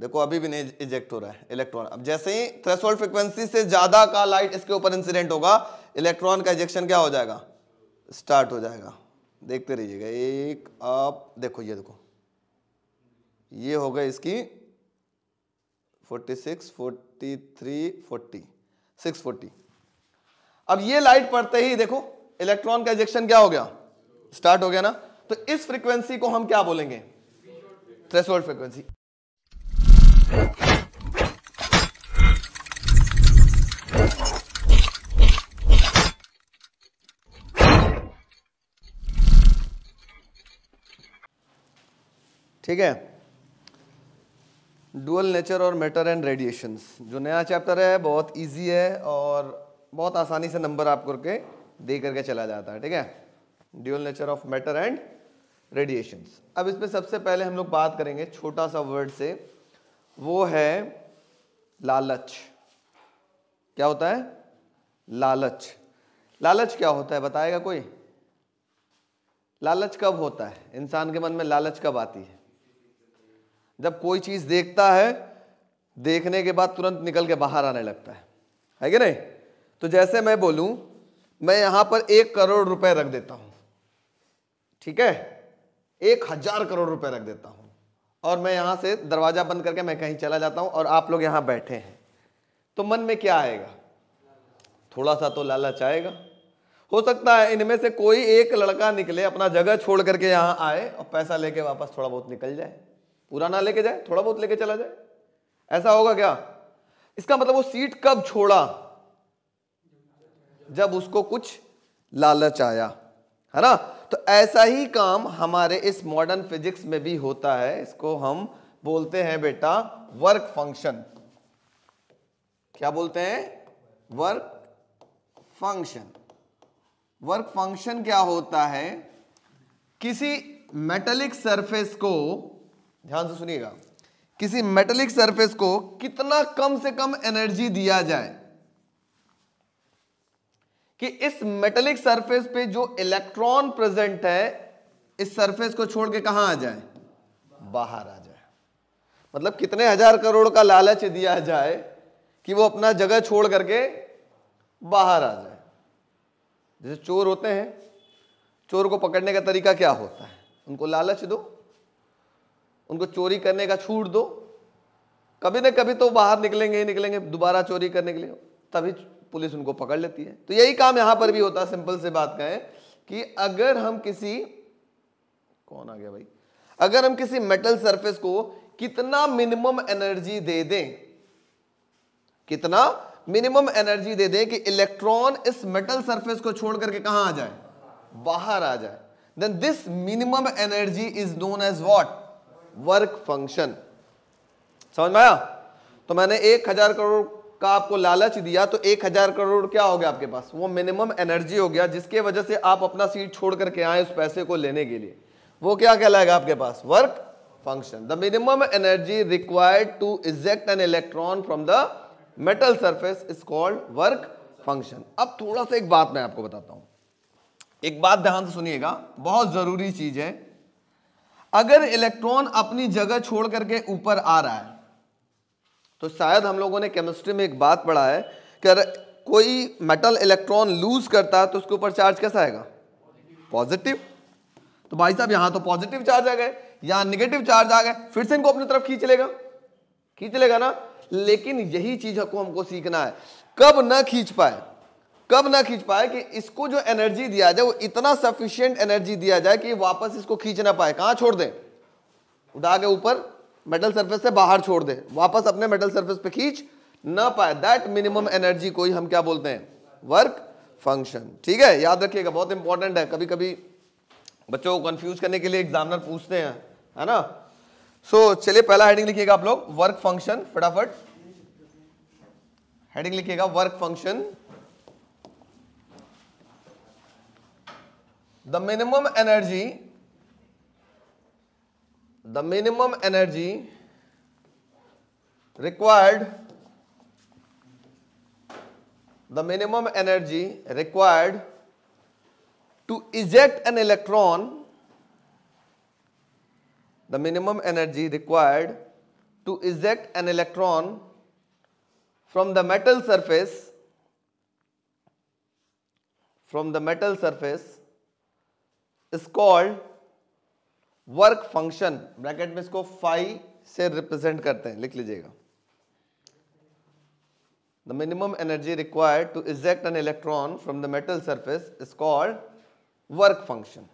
देखो अभी भी नहीं इजेक्ट हो रहा है इलेक्ट्रॉन अब जैसे ही थ्रेशोल्ड फ्रिक्वेंसी से ज्यादा का लाइट इसके ऊपर इंसिडेंट होगा इलेक्ट्रॉन का इजेक्शन क्या हो जाएगा स्टार्ट हो जाएगा देखते रहिएगा एक आप देखो ये देखो ये हो गई इसकी 46, 43, 40, 640 अब ये लाइट पड़ते ही देखो इलेक्ट्रॉन का इजेक्शन क्या हो गया स्टार्ट हो गया ना तो इस फ्रीक्वेंसी को हम क्या बोलेंगे थ्रेशोल्ड फ्रीक्वेंसी ठीक है डुअल नेचर और मैटर एंड रेडिएशंस जो नया चैप्टर है बहुत इजी है और बहुत आसानी से नंबर आप करके दे करके चला जाता है ठीक है dual nature of matter and radiations अब इसमें सबसे पहले हम लोग बात करेंगे छोटा सा वर्ड से वो है लालच क्या होता है लालच लालच क्या होता है बताएगा कोई लालच कब होता है इंसान के मन में लालच कब आती है जब कोई चीज़ देखता है देखने के बाद तुरंत निकल के बाहर आने लगता है है कि नहीं तो जैसे मैं बोलूँ मैं यहाँ पर एक करोड़ रुपए रख देता हूँ ठीक है एक हज़ार करोड़ रुपए रख देता हूँ और मैं यहाँ से दरवाज़ा बंद करके मैं कहीं चला जाता हूँ और आप लोग यहाँ बैठे हैं तो मन में क्या आएगा थोड़ा सा तो लालच आएगा हो सकता है इनमें से कोई एक लड़का निकले अपना जगह छोड़ करके यहाँ आए और पैसा लेके वापस थोड़ा बहुत निकल जाए पूरा ना लेके जाए थोड़ा बहुत लेके चला जाए ऐसा होगा क्या इसका मतलब वो सीट कब छोड़ा जब उसको कुछ लालच आया है ना तो ऐसा ही काम हमारे इस मॉडर्न फिजिक्स में भी होता है इसको हम बोलते हैं बेटा वर्क फंक्शन क्या बोलते हैं वर्क फंक्शन वर्क फंक्शन क्या होता है किसी मेटलिक सरफेस को ध्यान से सुनिएगा किसी मेटलिक सरफेस को कितना कम से कम एनर्जी दिया जाए कि इस मेटलिक सरफेस पे जो इलेक्ट्रॉन प्रेजेंट है इस सरफेस को छोड़ के कहां आ जाए बाहर आ जाए मतलब कितने हजार करोड़ का लालच दिया जाए कि वो अपना जगह छोड़ करके बाहर आ जाए जैसे चोर होते हैं चोर को पकड़ने का तरीका क्या होता है उनको लालच दो उनको चोरी करने का छूट दो कभी ना कभी तो बाहर निकलेंगे ही निकलेंगे दोबारा चोरी करने के लिए तभी पुलिस उनको पकड़ लेती है तो यही काम यहां पर भी होता है सिंपल से बात कहें कि अगर हम किसी कौन आ गया भाई अगर हम किसी मेटल सरफेस को कितना मिनिमम एनर्जी दे दें कितना मिनिमम एनर्जी दे दें कि इलेक्ट्रॉन इस मेटल सरफेस को छोड़ करके कहां आ जाए बाहर आ जाए then this minimum energy is known as what work function समझ में आया तो मैंने एक हजार करोड़ का आपको लालच दिया तो एक हजार करोड़ क्या हो गया आपके पास वो मिनिमम एनर्जी हो गया जिसके वजह से आप अपना सीट छोड़ करके आए उस पैसे को लेने के लिए वो क्या कहलाएगा आपके पास work function the minimum energy required to eject an electron from the metal surface is called work function अब थोड़ा सा एक बात मैं आपको बताता हूं एक बात ध्यान से सुनिएगा बहुत ज़रूरी चीज़ है अगर इलेक्ट्रॉन अपनी जगह छोड़ करके ऊपर आ रहा है तो शायद हम लोगों ने केमिस्ट्री में एक बात पढ़ा है कि अगर कोई मेटल इलेक्ट्रॉन लूज करता है तो उसके ऊपर चार्ज कैसा आएगा पॉजिटिव तो भाई साहब यहां तो पॉजिटिव चार्ज आ गए यहां नेगेटिव चार्ज आ गए फिर से इनको अपनी तरफ खींच लेगा खींच लेगा ना लेकिन यही चीज को हमको सीखना है कब ना खींच पाए कब ना खींच पाए कि इसको जो एनर्जी दिया जाए वो इतना सफिशियंट एनर्जी दिया जाए कि वापस इसको खींच ना पाए कहाँ छोड़ दें उठा के ऊपर मेटल सरफेस से बाहर छोड़ दें वापस अपने मेटल सरफेस पे खींच ना पाए दैट मिनिमम एनर्जी को ही हम क्या बोलते हैं वर्क फंक्शन ठीक है याद रखिएगा बहुत इंपॉर्टेंट है कभी कभी बच्चों को कंफ्यूज करने के लिए एग्जामिनर पूछते हैं है ना सो so, चलिए पहला हेडिंग लिखिएगा आप लोग वर्क फंक्शन फटाफट हेडिंग लिखिएगा work function the minimum energy the minimum energy required the minimum energy required to eject an electron the minimum energy required to eject an electron from the metal surface from the metal surface is called work function bracket में इसको phi से represent करते हैं लिख लीजिएगा the minimum energy required to eject an electron from the metal surface is called work function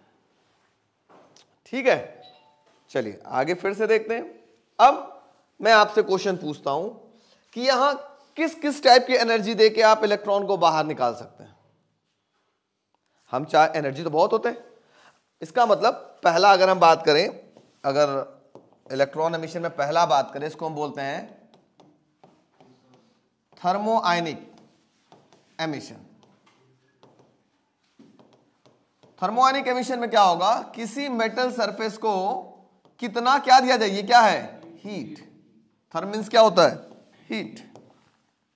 ठीक है चलिए आगे फिर से देखते हैं अब मैं आपसे क्वेश्चन पूछता हूं कि यहां किस किस टाइप की एनर्जी देके आप इलेक्ट्रॉन को बाहर निकाल सकते हैं हम चाहे एनर्जी तो बहुत होते हैं इसका मतलब पहला अगर हम बात करें अगर इलेक्ट्रॉन एमिशन में पहला बात करें इसको हम बोलते हैं थर्मोआइनिक एमिशन थर्मोआइनिक एमिशन में क्या होगा किसी मेटल सरफेस को कितना क्या दिया जाए ये क्या है हीट थर्मिन्स क्या होता है हीट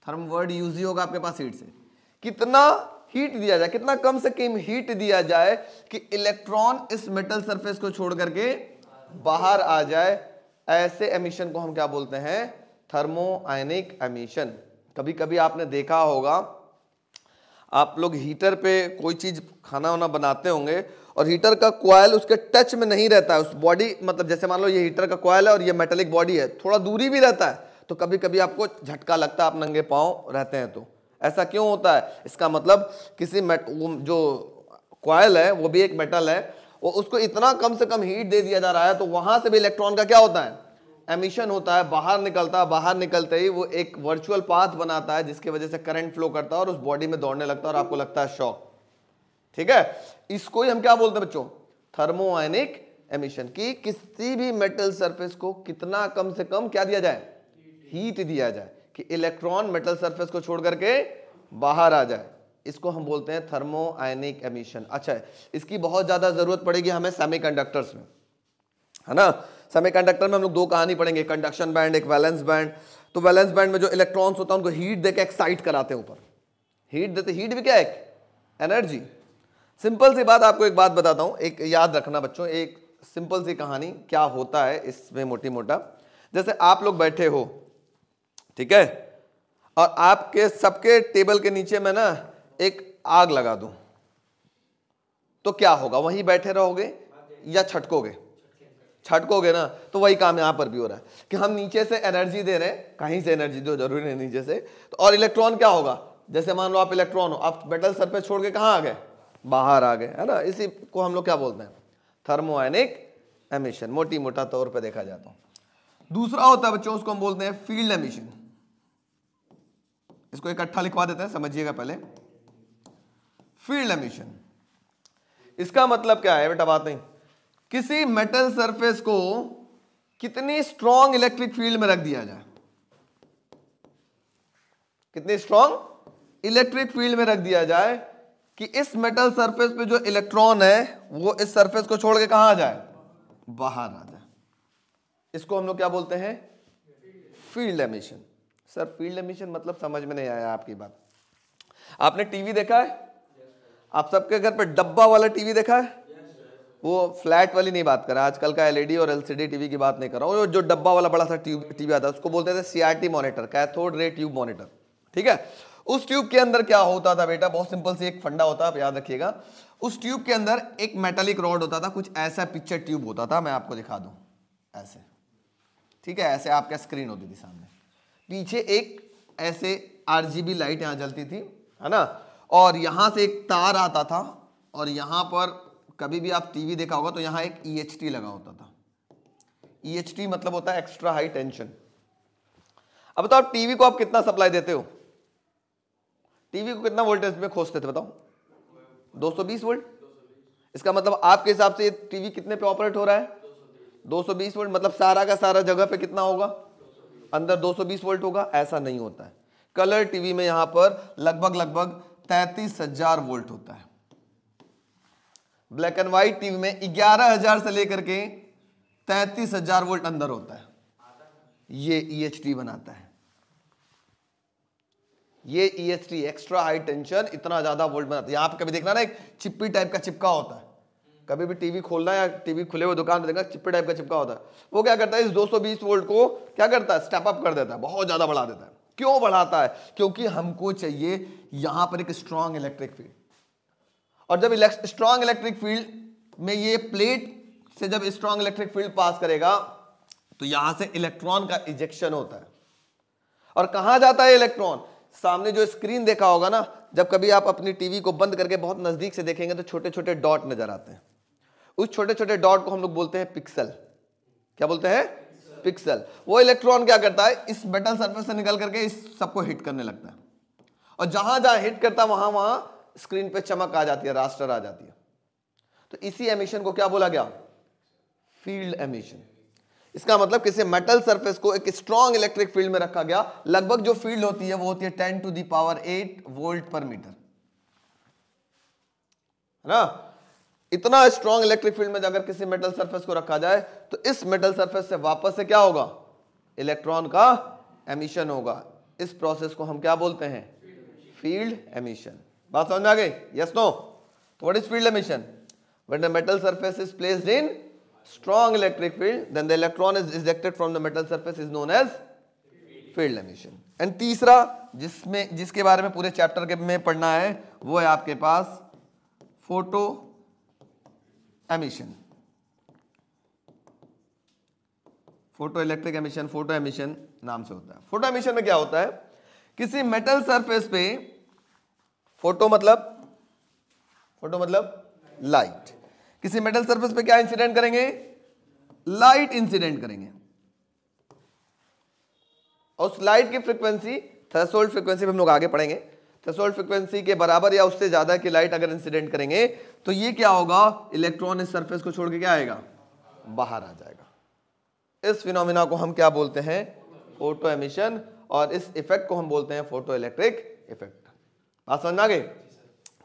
थर्म वर्ड यूज ही होगा आपके पास हीट से कितना हीट दिया जाए कितना कम से कम हीट दिया जाए कि इलेक्ट्रॉन इस मेटल सरफेस को छोड़ करके बाहर आ जाए ऐसे एमिशन को हम क्या बोलते हैं थर्मो आयनिक एमिशन कभी कभी आपने देखा होगा आप लोग हीटर पे कोई चीज़ खाना वाना बनाते होंगे और हीटर का क्वाइल उसके टच में नहीं रहता है उस बॉडी मतलब जैसे मान लो ये हीटर का क्वाइल है और ये मेटेलिक बॉडी है थोड़ा दूरी भी रहता है तो कभी कभी आपको झटका लगता है आप नंगे पाँव रहते हैं तो ऐसा क्यों होता है इसका मतलब किसी मेट जो क्वाइल है वो भी एक मेटल है वो उसको इतना कम से कम हीट दे दिया जा रहा है तो वहां से भी इलेक्ट्रॉन का क्या होता है एमिशन होता है बाहर निकलता है बाहर निकलते ही वो एक वर्चुअल पाथ बनाता है जिसकी वजह से करंट फ्लो करता है और उस बॉडी में दौड़ने लगता है और आपको लगता है शॉक ठीक है इसको ही हम क्या बोलते हैं बच्चों थर्मोआयनिक एमिशन की किसी भी मेटल सरफेस को कितना कम से कम क्या दिया जाए हीट दिया जाए कि इलेक्ट्रॉन मेटल सरफेस को छोड़ करके बाहर आ जाए इसको हम बोलते हैं थर्मो आयनिक एमिशन अच्छा है इसकी बहुत ज़्यादा ज़रूरत पड़ेगी हमें सेमीकंडक्टर्स में है ना सेमीकंडक्टर में हम लोग दो कहानी पढ़ेंगे कंडक्शन बैंड एक वैलेंस बैंड तो वैलेंस बैंड में जो इलेक्ट्रॉन्स होता है उनको हीट देकर एक्साइट कराते हैं ऊपर हीट देते हीट भी क्या है एनर्जी सिंपल सी बात आपको एक बात बताता हूँ एक याद रखना बच्चों एक सिंपल सी कहानी क्या होता है इसमें मोटी मोटा जैसे आप लोग बैठे हो ठीक है और आपके सबके टेबल के नीचे मैं ना एक आग लगा दूं तो क्या होगा वहीं बैठे रहोगे या छटकोगे छटकोगे ना तो वही काम यहां पर भी हो रहा है कि हम नीचे से एनर्जी दे रहे हैं कहीं से एनर्जी दो जरूरी नहीं नीचे से तो और इलेक्ट्रॉन क्या होगा जैसे मान लो आप इलेक्ट्रॉन हो आप मेटल पर छोड़ के कहाँ आ गए बाहर आ गए है ना इसी को हम लोग क्या बोलते हैं थर्मोआनिक एमिशन मोटी मोटा तौर पर देखा जाता तो। हूं दूसरा होता है बच्चों उसको हम बोलते हैं फील्ड एमिशन इसको इकट्ठा लिखवा देते हैं समझिएगा पहले फील्ड एमिशन इसका मतलब क्या है बेटा बात नहीं किसी मेटल सरफेस को कितनी स्ट्रॉन्ग इलेक्ट्रिक फील्ड में रख दिया जाए कितनी स्ट्रॉन्ग इलेक्ट्रिक फील्ड में रख दिया जाए कि इस मेटल सरफेस पे जो इलेक्ट्रॉन है वो इस सरफेस को छोड़ के कहा जाए बाहर आ जाए इसको हम लोग क्या बोलते हैं field emission sir field emission मतलब समझ में नहीं आया आपकी बात आपने टीवी देखा है आप सबके घर पर डब्बा वाला टीवी देखा है वो फ्लैट वाली नहीं बात कर रहा आजकल का एलईडी और एलसीडी टीवी की बात नहीं कर रहा हूँ जो डब्बा वाला बड़ा सा टीवी आता है उसको बोलते थे CRT monitor cathode ray tube monitor ठीक है उस ट्यूब के अंदर क्या होता था बेटा बहुत सिंपल सी एक फंडा होता है आप याद रखिएगा उस ट्यूब के अंदर एक मेटालिक रॉड होता था कुछ ऐसा पिक्चर ट्यूब होता था मैं आपको दिखा दूं ऐसे ठीक है ऐसे आपका स्क्रीन होती थी सामने पीछे एक ऐसे आरजीबी लाइट यहाँ जलती थी है ना और यहाँ से एक तार आता था और यहाँ पर कभी भी आप टीवी देखा होगा तो यहाँ एक ई e लगा होता था ई e मतलब होता है एक्स्ट्रा हाई टेंशन अब बताओ टीवी को आप कितना सप्लाई देते हो टीवी को कितना वोल्टेज में खोजते थे बताओ 220 वोल्ट इसका मतलब आपके हिसाब से टीवी कितने पे ऑपरेट हो रहा है 220 वोल्ट मतलब सारा का सारा जगह पे कितना होगा अंदर 220 वोल्ट होगा ऐसा नहीं होता है कलर टीवी में यहां पर लगभग लगभग तैतीस हजार वोल्ट होता है ब्लैक एंड व्हाइट टीवी में ग्यारह हजार से लेकर के तैतीस हजार वोल्ट अंदर होता है ये ई e बनाता है ये ई एक्स्ट्रा हाई टेंशन इतना ज्यादा वोल्ट बनाता है यहां पर कभी देखना ना एक चिप्पी टाइप का चिपका होता है कभी भी टीवी खोलना या टीवी खुले हुए दुकान देखना चिप्पे टाइप का चिपका होता है वो क्या करता है इस 220 वोल्ट को क्या करता है स्टेप अप कर देता है बहुत ज़्यादा बढ़ा देता है क्यों बढ़ाता है क्योंकि हमको चाहिए यहां पर एक स्ट्रांग इलेक्ट्रिक फील्ड और जब स्ट्रांग इलेक्ट्रिक फील्ड में ये प्लेट से जब स्ट्रांग इलेक्ट्रिक फील्ड पास करेगा तो यहां से इलेक्ट्रॉन का इजेक्शन होता है और कहां जाता है इलेक्ट्रॉन सामने जो स्क्रीन देखा होगा ना जब कभी आप अपनी टीवी को बंद करके बहुत नजदीक से देखेंगे तो छोटे छोटे डॉट नजर आते हैं उस छोटे छोटे डॉट को हम लोग बोलते हैं पिक्सल क्या बोलते हैं पिक्सल वो इलेक्ट्रॉन क्या करता है इस मेटल सरफेस से निकल करके इस सबको हिट करने लगता है और जहां जहां हिट करता वहां वहां स्क्रीन पे चमक आ जाती है रास्टर आ जाती है तो इसी एमिशन को क्या बोला गया फील्ड एमिशन इसका मतलब किसी मेटल सरफेस को एक स्ट्रॉन्ग इलेक्ट्रिक फील्ड में रखा गया लगभग जो फील्ड होती है वो होती है ten to the power eight volt per metre है ना इतना स्ट्रॉन्ग इलेक्ट्रिक फील्ड में अगर किसी मेटल सरफेस को रखा जाए तो इस मेटल सरफेस से वापस से क्या होगा इलेक्ट्रॉन का एमिशन होगा इस प्रोसेस को हम क्या बोलते हैं फील्ड एमिशन बात समझ में आ गई यस नो तो what is field emission when the metal surface is placed in strong electric field then the electron is ejected from the metal surface is known as field emission and तीसरा जिसमें जिसके बारे में पूरे chapter के में पढ़ना है वो है आपके पास photo emission photo electric emission photo emission नाम से होता है फोटो एमिशन में क्या होता है किसी मेटल सरफेस पे फोटो मतलब फोटो मतलब लाइट किसी मेटल सरफेस पे क्या इंसिडेंट करेंगे लाइट इंसिडेंट करेंगे और उस लाइट की फ्रीक्वेंसी थ्रेसोल्ड फ्रीक्वेंसी पे हम लोग आगे पढ़ेंगे थ्रेसोल्ड फ्रिक्वेंसी के बराबर या उससे ज़्यादा की लाइट अगर इंसिडेंट करेंगे तो ये क्या होगा इलेक्ट्रॉन इस सरफेस को छोड़ के क्या आएगा बाहर आ जाएगा इस फिनोमिना को हम क्या बोलते हैं फोटो एमिशन और इस इफेक्ट को हम बोलते हैं फोटो इलेक्ट्रिक इफेक्ट बात समझ आगे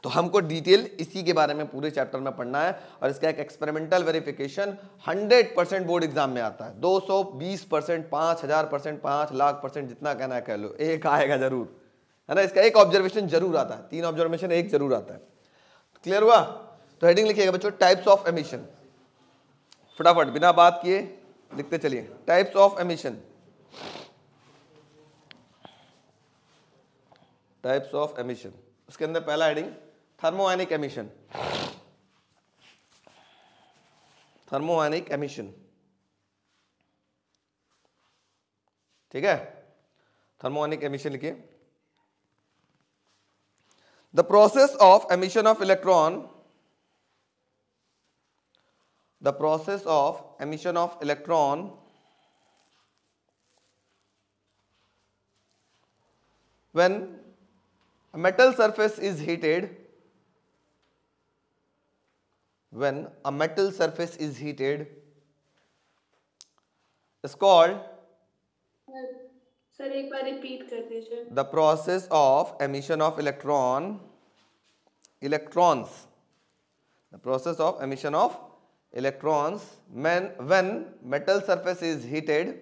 तो हमको डिटेल इसी के बारे में पूरे चैप्टर में पढ़ना है और इसका एक experimental verification 100 percent board exam में आता है 220 परसेंट पाँच हज़ार परसेंट पाँच लाख परसेंट जितना कहना है कह लो एक आएगा ज़रूर है ना इसका एक ऑब्जर्वेशन जरूर आता है तीन ऑब्जर्वेशन एक जरूर आता है क्लियर हुआ तो हेडिंग लिखिएगा बच्चों टाइप्स ऑफ एमिशन फटाफट बिना बात किए लिखते चलिए types of emission types of emission उसके अंदर पहला heading thermionic emission thermionic emission ठीक है थर्मोआनिक एमिशन लिखिए The process of emission of electron the process of emission of electron when a metal surface is heated when a metal surface is heated is called sir एक बार repeat कर दीजिए the process of emission of electron electrons the process of emission of electrons man when metal surface is heated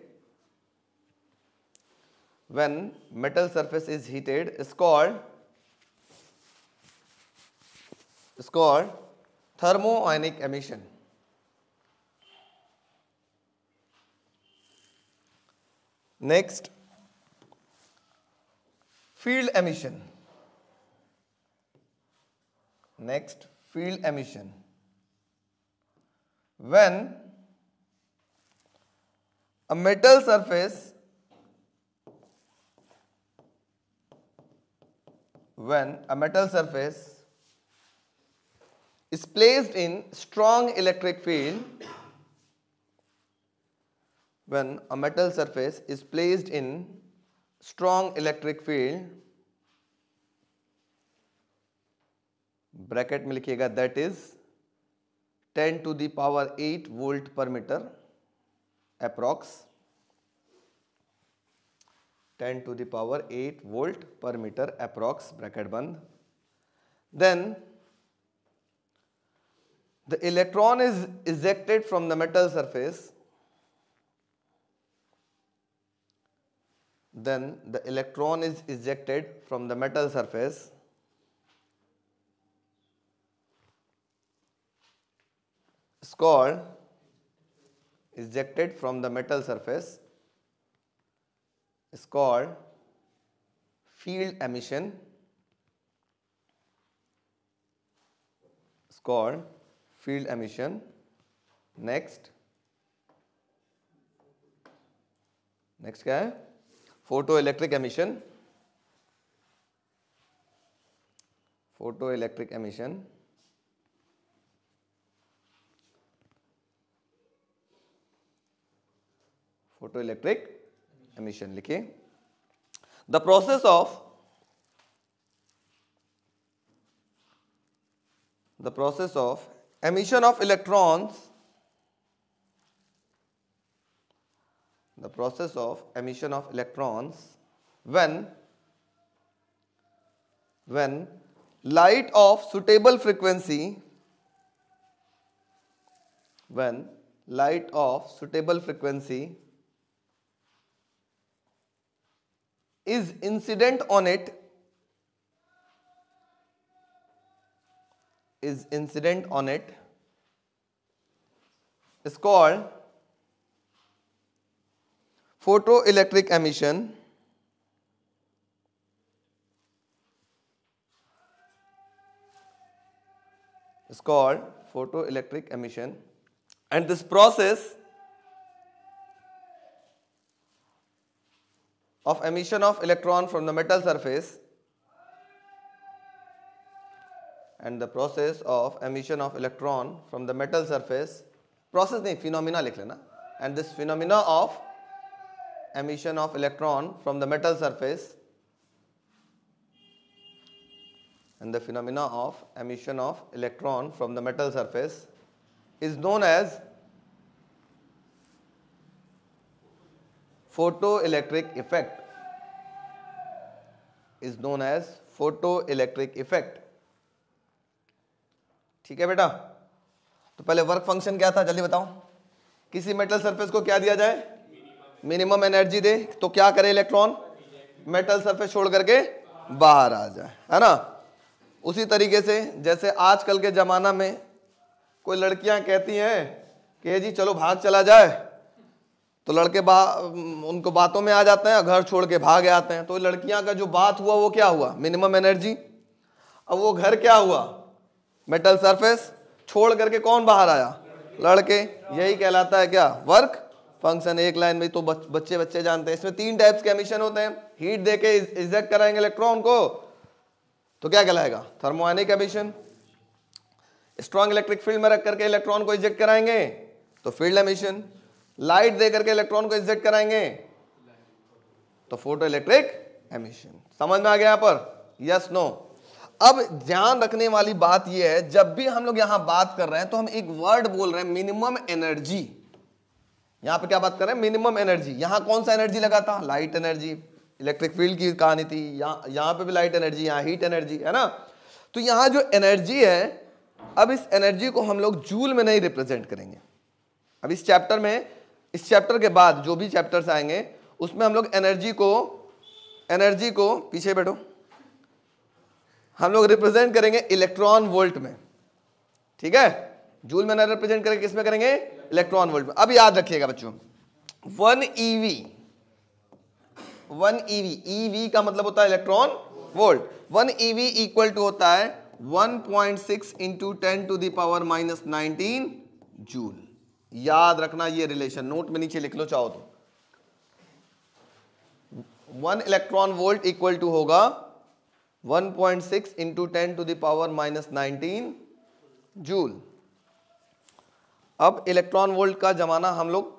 when metal surface is heated is called is called thermionic emission next field emission. Next, field emission. When a metal surface when a metal surface is placed in strong electric field when a metal surface is placed in strong electric field bracket में लिखिएगा that is 10 to the power 8 volt per metre approx 10 to the power 8 volt per metre approx bracket बंद then the electron is ejected from the metal surface then the electron is ejected from the metal surface score is ejected from the metal surface is called field emission is called field emission next Next, क्या है photo electric emission photo Photoelectric emission लिखिए the process of the process of emission of electrons the process of emission of electrons when when light of suitable frequency when light of suitable frequency is incident on it is incident on it is called photoelectric emission is called photoelectric emission and this process of emission of electron from the metal surface and the process of emission of electron from the metal surface process the phenomena लिख and this phenomena of emission of electron from the metal surface and the phenomena of emission of electron from the metal surface is known as photo electric effect is known as photo electric effect ठीक है बेटा तो पहले work function क्या था जल्दी बताओ किसी मेटल सरफेस को क्या दिया जाए मिनिमम एनर्जी दे तो क्या करे इलेक्ट्रॉन मेटल सरफेस छोड़ करके बाहर आ जाए है ना उसी तरीके से जैसे आजकल के ज़माना में कोई लड़कियां कहती हैं कि जी चलो भाग चला जाए तो लड़के बा उनको बातों में आ जाते हैं घर छोड़ के भाग आते हैं तो लड़कियां का जो बात हुआ वो क्या हुआ मिनिमम एनर्जी अब वो घर क्या हुआ मेटल सरफेस छोड़ करके कौन बाहर आया लड़के यही कहलाता है क्या वर्क फंक्शन एक लाइन में तो बच, बच्चे बच्चे जानते हैं इसमें तीन टाइप्स के एमिशन होते हैं हीट दे के इजेक्ट कराएंगे इलेक्ट्रॉन को तो क्या कहलाएगा thermionic emission strong electric field में रख करके इलेक्ट्रॉन को इजेक्ट कराएंगे तो फील्ड एमिशन लाइट दे करके इलेक्ट्रॉन को इंजेक्ट कराएंगे तो फोटो इलेक्ट्रिक एमिशन समझ में आ गया यहां पर यस नो अब ध्यान रखने वाली बात यह है जब भी हम लोग यहां बात कर रहे हैं तो हम एक वर्ड बोल रहे हैं मिनिमम एनर्जी यहां पे क्या बात कर रहे हैं मिनिमम एनर्जी यहां कौन सा एनर्जी लगा था लाइट एनर्जी इलेक्ट्रिक फील्ड की कहानी थी यहां यहां पे भी लाइट एनर्जी यहां हीट एनर्जी है ना तो यहां जो एनर्जी है अब इस एनर्जी को हम लोग जूल में नहीं रिप्रेजेंट करेंगे अब इस चैप्टर में इस चैप्टर के बाद जो भी चैप्टर्स आएंगे उसमें हम लोग एनर्जी को एनर्जी को पीछे बैठो हम लोग रिप्रेजेंट करेंगे इलेक्ट्रॉन वोल्ट में ठीक है जूल में रिप्रेजेंट करेंगे किसमें करेंगे इलेक्ट्रॉन वोल्ट में अब याद रखिएगा बच्चों one eV one eV eV का मतलब होता है electron volt one eV equal to होता है 1.6 point six into ten to the power minus nineteen joule याद रखना ये रिलेशन नोट में नीचे लिख लो चाहो तो one electron volt equal to होगा 1.6 point six into ten to the power minus nineteen joule अब इलेक्ट्रॉन वोल्ट का जमाना हम लोग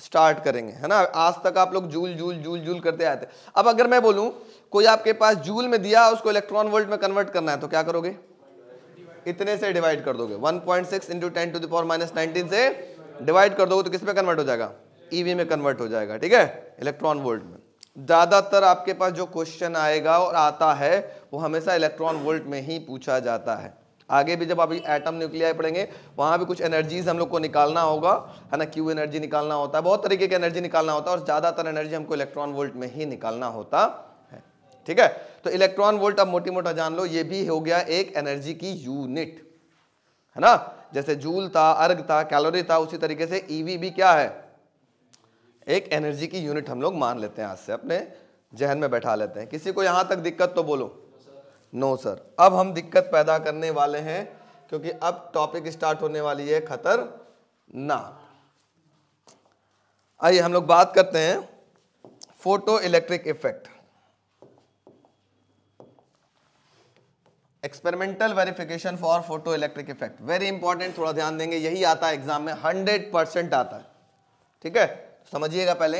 स्टार्ट करेंगे है ना आज तक आप लोग जूल जूल जूल जूल करते आए थे अब अगर मैं बोलूं कोई आपके पास जूल में दिया उसको इलेक्ट्रॉन वोल्ट में कन्वर्ट करना है तो क्या करोगे इतने से डिवाइड कर दोगे 1.6 point six into ten to the power minus nineteen से डिवाइड कर दोगे तो किस में कन्वर्ट हो जाएगा ईवी e में कन्वर्ट हो जाएगा ठीक है इलेक्ट्रॉन वोल्ट में ज़्यादातर आपके पास जो क्वेश्चन आएगा और आता है वो हमेशा इलेक्ट्रॉन वोल्ट में ही पूछा जाता है आगे भी जब आप एटम न्यूक्लियर पढ़ेंगे वहां भी कुछ एनर्जीज हम लोग को निकालना होगा है ना क्यू एनर्जी निकालना होता है बहुत तरीके की एनर्जी निकालना होता है और ज़्यादातर एनर्जी हमको इलेक्ट्रॉन वोल्ट में ही निकालना होता है ठीक है तो इलेक्ट्रॉन वोल्ट अब मोटी मोटा जान लो ये भी हो गया एक एनर्जी की यूनिट है ना जैसे जूल था अर्ग था कैलोरी था उसी तरीके से ईवी e भी क्या है एक एनर्जी की यूनिट हम लोग मान लेते हैं आज से अपने जहन में बैठा लेते हैं किसी को यहां तक दिक्कत तो बोलो नो सर no, अब हम दिक्कत पैदा करने वाले हैं क्योंकि अब टॉपिक स्टार्ट होने वाली है ना आइए हम लोग बात करते हैं photo electric effect experimental verification for photo electric effect very important थोड़ा ध्यान देंगे यही आता है एग्जाम में हंड्रेड परसेंट आता है ठीक है समझिएगा पहले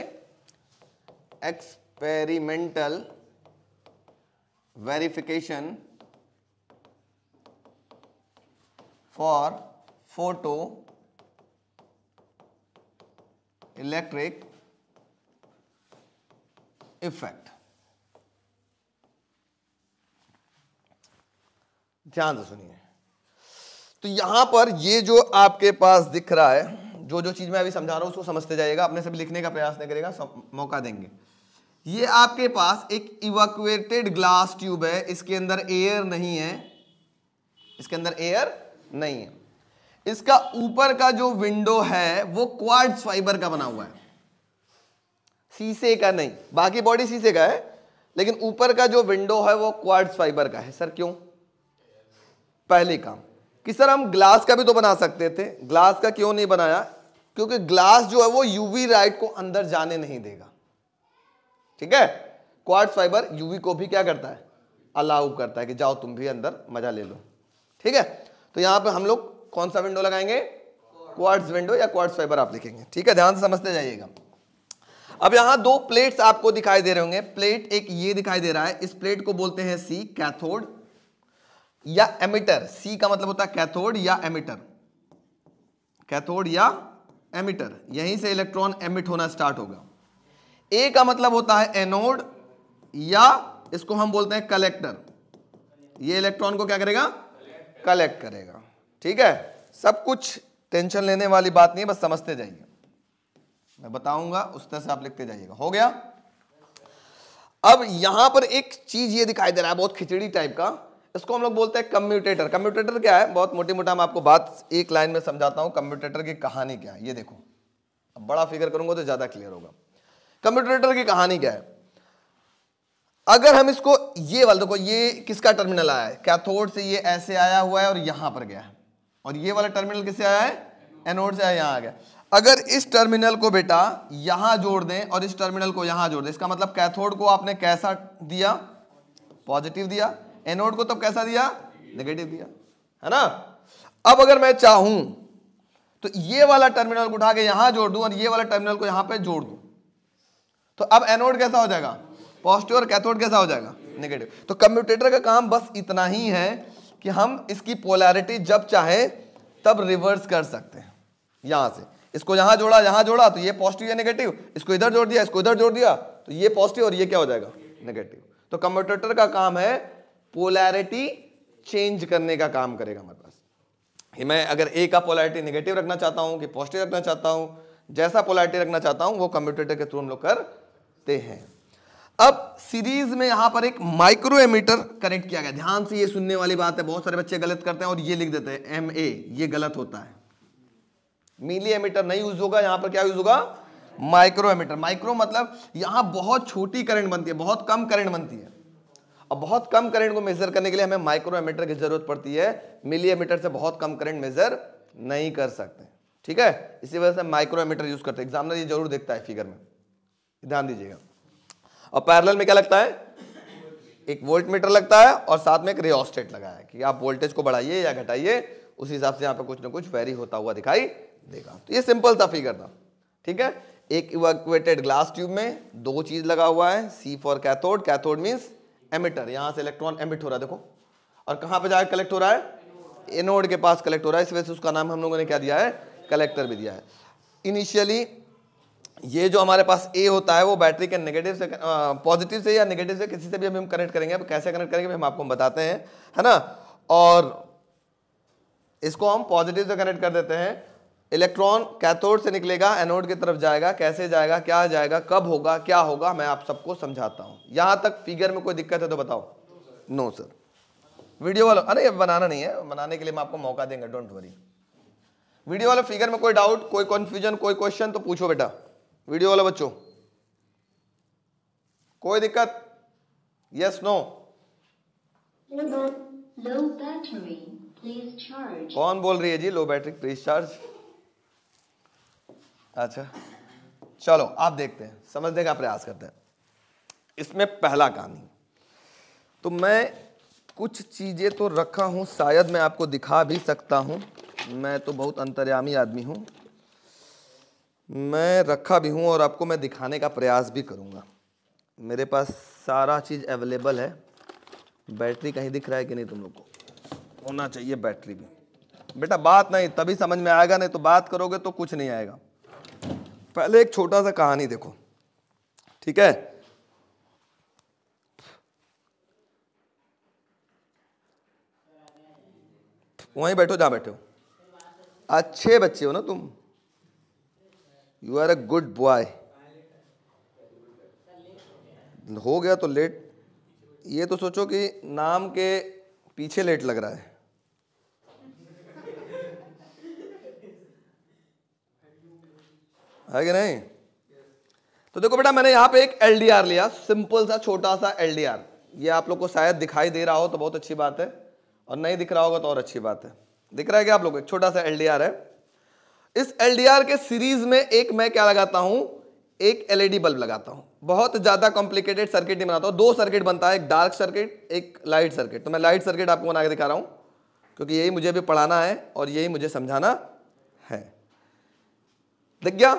experimental verification for photo electric effect ध्यान से सुनिए तो यहां पर ये जो आपके पास दिख रहा है जो जो चीज़ मैं अभी समझा रहा हूं उसको समझते जाएगा अपने सभी लिखने का प्रयास नहीं करेगा मौका देंगे ये आपके पास एक इवक्यूएटेड ग्लास ट्यूब है इसके अंदर एयर नहीं है इसके अंदर एयर नहीं है इसका ऊपर का जो विंडो है वो क्वार्ट फाइबर का बना हुआ है शीशे का नहीं बाकी बॉडी शीशे का है लेकिन ऊपर का जो विंडो है वो क्वार्ट फाइबर का है सर क्यों पहले काम कि सर हम ग्लास का भी तो बना सकते थे ग्लास का क्यों नहीं बनाया क्योंकि ग्लास जो है वो यूवी राइट को अंदर जाने नहीं देगा ठीक है क्वार्ट्स फाइबर यूवी को भी क्या करता है अलाउ करता है कि जाओ तुम भी अंदर मजा ले लो ठीक है तो यहां पे हम लोग कौन सा विंडो लगाएंगे क्वार्ट्स विंडो या क्वार्ट्स फाइबर आप लिखेंगे ठीक है ध्यान से समझते जाइएगा अब यहां दो प्लेट्स आपको दिखाई दे रहे होंगे प्लेट एक ये दिखाई दे रहा है इस प्लेट को बोलते हैं सी कैथोड या एमिटर सी का मतलब होता है कैथोड या एमिटर कैथोड या एमिटर यहीं से इलेक्ट्रॉन एमिट होना स्टार्ट होगा ए का मतलब होता है एनोड या इसको हम बोलते हैं कलेक्टर ये इलेक्ट्रॉन को क्या करेगा कलेक्ट करेगा ठीक है सब कुछ टेंशन लेने वाली बात नहीं है बस समझते जाइए मैं बताऊंगा उस तरह से आप लिखते जाइएगा हो गया अब यहां पर एक चीज ये दिखाई दे रहा है बहुत खिचड़ी टाइप का इसको हम लोग बोलते हैं कम्यूटेटर कम्यूटेटर क्या है बहुत मोटी मोटा मैं आपको बात एक लाइन में समझाता हूँ कम्यूटेटर की कहानी क्या है ये देखो अब बड़ा फिगर करूंगा तो ज़्यादा क्लियर होगा कम्यूटेटर की कहानी क्या है अगर हम इसको ये वाल देखो ये किसका टर्मिनल आया है कैथोड से ये ऐसे आया हुआ है और यहां पर गया है और ये वाला टर्मिनल किससे आया है एनोड से आया यहां आ गया अगर इस टर्मिनल को बेटा यहां जोड़ दें और इस टर्मिनल को यहां जोड़ दें इसका मतलब कैथोड को आपने कैसा दिया पॉजिटिव दिया एनोड को तब कैसा दिया नेगेटिव दिया है ना अब अगर मैं चाहूं तो ये वाला टर्मिनल को उठा के यहां जोड़ दूं और ये वाला टर्मिनल को यहां पे जोड़ दूं तो अब एनोड कैसा हो जाएगा पॉजिटिव और कैथोड कैसा हो जाएगा नेगेटिव तो कंप्यूटेटर का काम बस इतना ही है कि हम इसकी पोलैरिटी जब चाहे तब रिवर्स कर सकते हैं यहां से इसको यहां जोड़ा यहां जोड़ा तो ये पॉजिटिव या नेगेटिव इसको इधर जोड़ दिया इसको इधर जोड़ दिया तो ये पॉजिटिव और ये क्या हो जाएगा नेगेटिव तो कंप्यूटेटर का काम है पोलैरिटी चेंज करने का काम करेगा हमारे पास मैं अगर ए का पोलैरिटी नेगेटिव रखना चाहता हूँ कि पॉजिटिव रखना चाहता हूँ जैसा पोलैरिटी रखना चाहता हूँ वो कंप्यूटेटर के थ्रू हम लोग करते हैं अब सीरीज में यहां पर एक माइक्रो एमीटर कनेक्ट किया गया ध्यान से ये सुनने वाली बात है बहुत सारे बच्चे गलत करते हैं और ये लिख देते हैं एम ए ये गलत होता है मिली एमीटर नहीं यूज होगा यहां पर क्या यूज होगा माइक्रो एमीटर माइक्रो मतलब यहां बहुत छोटी करंट बनती है बहुत कम करंट बनती है अब बहुत कम करंट को मेजर करने के लिए हमें माइक्रो एमीटर की जरूरत पड़ती है मिली से बहुत कम करंट मेजर नहीं कर सकते ठीक है इसी वजह से माइक्रो एमीटर यूज करते हैं एग्जामिनर ये जरूर देखता है फिगर में ध्यान दीजिएगा और पैरेलल में क्या लगता है एक वोल्ट मीटर लगता है और साथ में एक रिओस्टेट लगाया है कि आप वोल्टेज को बढ़ाइए या घटाइए उस हिसाब से यहाँ पर कुछ ना कुछ वेरी होता हुआ दिखाई देगा तो ये सिंपल था फिगर था ठीक है एक इवक्वेटेड ग्लास ट्यूब में दो चीज लगा हुआ है C for cathode cathode means emitter यहां से इलेक्ट्रॉन एमिट हो रहा है देखो और कहां पर जाकर कलेक्ट हो रहा है एनोड के पास कलेक्ट हो रहा है इस वजह से उसका नाम हम लोगों ने क्या दिया है कलेक्टर भी दिया है इनिशियली ये जो हमारे पास ए होता है वो बैटरी के नेगेटिव से पॉजिटिव से या नेगेटिव से किसी से भी हम कनेक्ट करेंगे अब कैसे कनेक्ट करेंगे हम आपको बताते हैं है ना और इसको हम पॉजिटिव से कनेक्ट कर देते हैं इलेक्ट्रॉन कैथोड से निकलेगा एनोड की तरफ जाएगा कैसे जाएगा क्या जाएगा कब होगा क्या होगा मैं आप सबको समझाता हूँ यहाँ तक फिगर में कोई दिक्कत है तो बताओ नो सर वीडियो वालों अरे बनाना नहीं है बनाने के लिए मैं आपको मौका देंगे डोंट वरी वीडियो वाला फिगर में कोई डाउट कोई कन्फ्यूजन कोई क्वेश्चन तो पूछो बेटा वीडियो वाला बच्चों कोई दिक्कत यस नो कौन बोल रही है जी लो बैटरी प्लीज चार्ज अच्छा चलो आप देखते हैं समझने का प्रयास करते हैं इसमें पहला कहानी तो मैं कुछ चीज़ें तो रखा हूँ शायद मैं आपको दिखा भी सकता हूँ मैं तो बहुत अंतर्यामी आदमी हूँ मैं रखा भी हूँ और आपको मैं दिखाने का प्रयास भी करूँगा मेरे पास सारा चीज़ अवेलेबल है बैटरी कहीं दिख रहा है कि नहीं तुम लोग को होना चाहिए बैटरी भी बेटा बात नहीं तभी समझ में आएगा नहीं तो बात करोगे तो कुछ नहीं आएगा पहले एक छोटा सा कहानी देखो ठीक है वहीं बैठो जहां बैठे हो अच्छे बच्चे हो ना तुम you are a good boy हो गया तो लेट ये तो सोचो कि नाम के पीछे लेट लग रहा है है कि नहीं तो देखो बेटा मैंने यहाँ पे एक एल लिया सिंपल सा छोटा सा एल ये आप लोग को शायद दिखाई दे रहा हो तो बहुत अच्छी बात है और नहीं दिख रहा होगा तो और अच्छी बात है दिख रहा है क्या आप लोग एक छोटा सा एल है इस एल के सीरीज में एक मैं क्या लगाता हूँ एक एलईडी बल्ब e लगाता हूँ बहुत ज़्यादा कॉम्प्लिकेटेड सर्किट नहीं बनाता हूँ दो सर्किट बनता है एक डार्क सर्किट एक लाइट सर्किट तो मैं लाइट सर्किट आपको बना के दिखा रहा हूँ क्योंकि यही मुझे भी पढ़ाना है और यही मुझे समझाना है दिख गया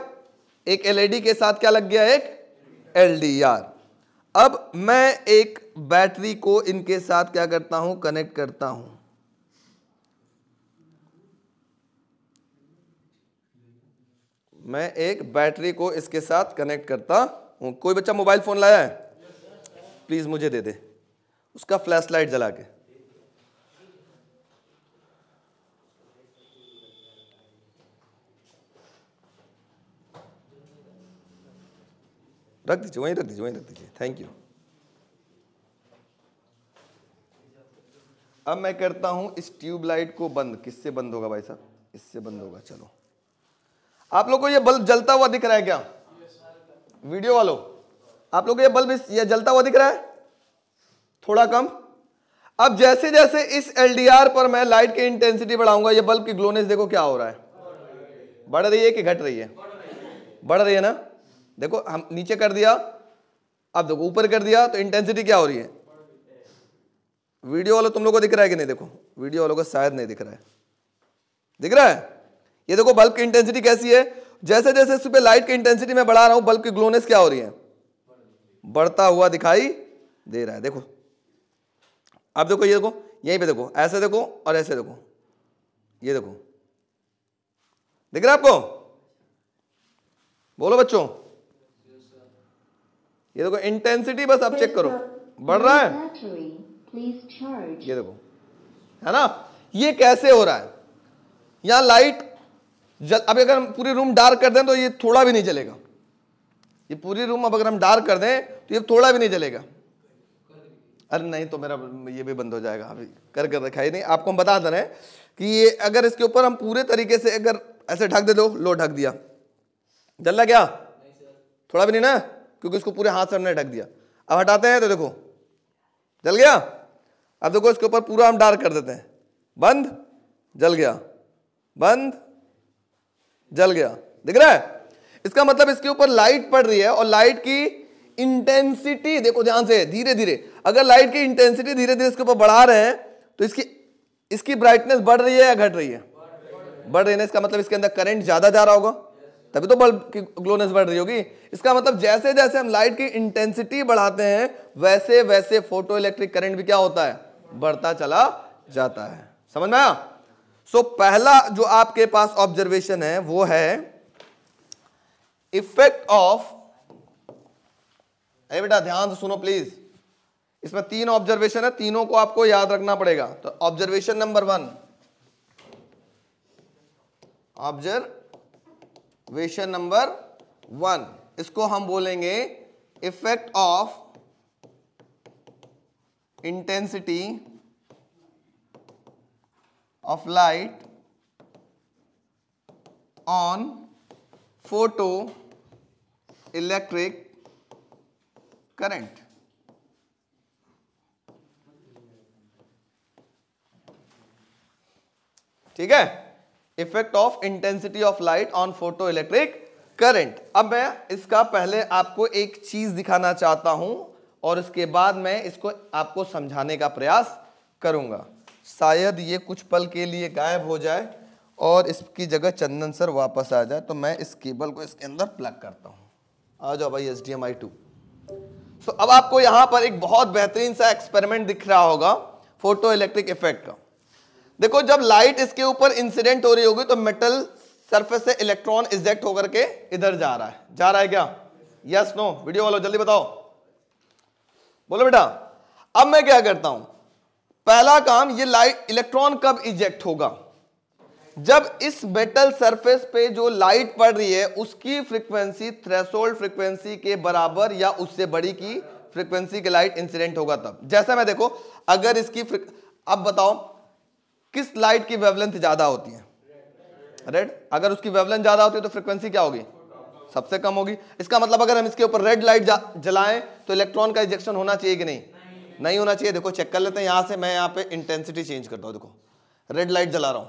एक एलईडी के साथ क्या लग गया एक एलडीआर अब मैं एक बैटरी को इनके साथ क्या करता हूं कनेक्ट करता हूं मैं एक बैटरी को इसके साथ कनेक्ट करता हूं कोई बच्चा मोबाइल फोन लाया है प्लीज मुझे दे दे उसका फ्लैश लाइट जला के रख दीजिए वहीं रख दीजिए वहीं रख दीजिए थैंक यू अब मैं करता हूं इस ट्यूबलाइट को बंद किससे बंद होगा भाई साहब इससे बंद होगा चलो आप लोग को ये बल्ब जलता हुआ दिख रहा है क्या वीडियो वालों आप लोग को ये बल्ब ये जलता हुआ दिख रहा है थोड़ा कम अब जैसे जैसे इस एलडीआर पर मैं लाइट की इंटेंसिटी बढ़ाऊंगा ये बल्ब की ग्लोनेस देखो क्या हो रहा है बढ़ रही है कि घट रही है बढ़ रही है ना देखो हम नीचे कर दिया अब देखो ऊपर कर दिया तो इंटेंसिटी क्या हो रही है वीडियो वालों तुम लोग को दिख रहा है कि नहीं देखो वीडियो वालों को शायद नहीं दिख रहा है दिख रहा है ये देखो बल्ब की इंटेंसिटी कैसी है जैसे जैसे इस पर लाइट की इंटेंसिटी में बढ़ा रहा हूं बल्ब की ग्लोनेस क्या हो रही है बढ़ता हुआ दिखाई दे रहा है देखो अब देखो ये देखो यहीं पे देखो ऐसे देखो और ऐसे देखो ये देखो दिख रहा है आपको बोलो बच्चों ये देखो इंटेंसिटी बस आप चेक करो बढ़ रहा है ये देखो है ना ये कैसे हो रहा है यहाँ लाइट जल अब अगर हम पूरी रूम डार्क कर दें तो ये थोड़ा भी नहीं जलेगा ये पूरी रूम अब अगर हम डार्क कर दें तो ये थोड़ा भी नहीं जलेगा अरे नहीं तो मेरा ये भी बंद हो जाएगा अभी कर कर रखा ही नहीं आपको हम बता दे रहे हैं कि ये अगर इसके ऊपर हम पूरे तरीके से अगर ऐसे ढक दे दो लो ढक दिया जल्ला क्या थोड़ा भी नहीं ना क्योंकि उसको पूरे हाथ से हमने ढक दिया अब हटाते हैं तो देखो जल गया अब देखो इसके ऊपर पूरा हम डार्क कर देते हैं बंद जल गया बंद जल गया दिख रहा है इसका मतलब इसके ऊपर लाइट पड़ रही है और लाइट की इंटेंसिटी देखो ध्यान से धीरे धीरे अगर लाइट की इंटेंसिटी धीरे धीरे इसके ऊपर बढ़ा रहे हैं तो इसकी इसकी ब्राइटनेस बढ़ रही है या घट रही है बढ़ रही है ना इसका मतलब इसके अंदर करंट ज़्यादा जा रहा होगा तभी तो बल्ब की ग्लोनेस बढ़ रही होगी इसका मतलब जैसे जैसे हम लाइट की इंटेंसिटी बढ़ाते हैं वैसे वैसे फोटो इलेक्ट्रिक करंट भी क्या होता है बढ़ता चला जाता है समझ में आया सो so, पहला जो आपके पास ऑब्जर्वेशन है वो है इफेक्ट ऑफ अरे बेटा ध्यान से सुनो प्लीज इसमें तीन ऑब्जर्वेशन है तीनों को आपको याद रखना पड़ेगा तो observation number one observe question number one इसको हम बोलेंगे effect of intensity of light on photo electric current ठीक है effect of intensity of light on photo electric current अब मैं इसका पहले आपको एक चीज दिखाना चाहता हूं और इसके बाद मैं इसको आपको समझाने का प्रयास करूंगा शायद ये कुछ पल के लिए गायब हो जाए और इसकी जगह चंदन सर वापस आ जाए तो मैं इस केबल को इसके अंदर प्लग करता हूँ आ जाओ भाई S D M I two so अब आपको यहाँ पर एक बहुत बेहतरीन सा एक्सपेरिमेंट दिख रहा होगा फोटो इलेक्ट्रिक इफेक्ट का देखो जब लाइट इसके ऊपर इंसिडेंट हो रही होगी तो मेटल सरफेस से इलेक्ट्रॉन इजेक्ट होकर के इधर जा रहा है जा रहा है क्या यस नो वीडियो वालों जल्दी बताओ बोलो बेटा अब मैं क्या करता हूं पहला काम ये लाइट इलेक्ट्रॉन कब इजेक्ट होगा जब इस मेटल सरफेस पे जो लाइट पड़ रही है उसकी फ्रीक्वेंसी थ्रेसोल्ड फ्रीक्वेंसी के बराबर या उससे बड़ी की फ्रीक्वेंसी के लाइट इंसिडेंट होगा तब जैसा मैं देखो अगर इसकी अब बताओ किस लाइट की वेवलेंथ ज़्यादा होती है रेड अगर उसकी वेवलेंथ ज़्यादा होती है तो फ्रिक्वेंसी क्या होगी सबसे कम होगी इसका मतलब अगर हम इसके ऊपर रेड लाइट जलाएं तो इलेक्ट्रॉन का इजेक्शन होना चाहिए कि नहीं नहीं होना चाहिए देखो चेक कर लेते हैं यहां से मैं यहाँ पे इंटेंसिटी चेंज करता हूँ देखो रेड लाइट जला रहा हूं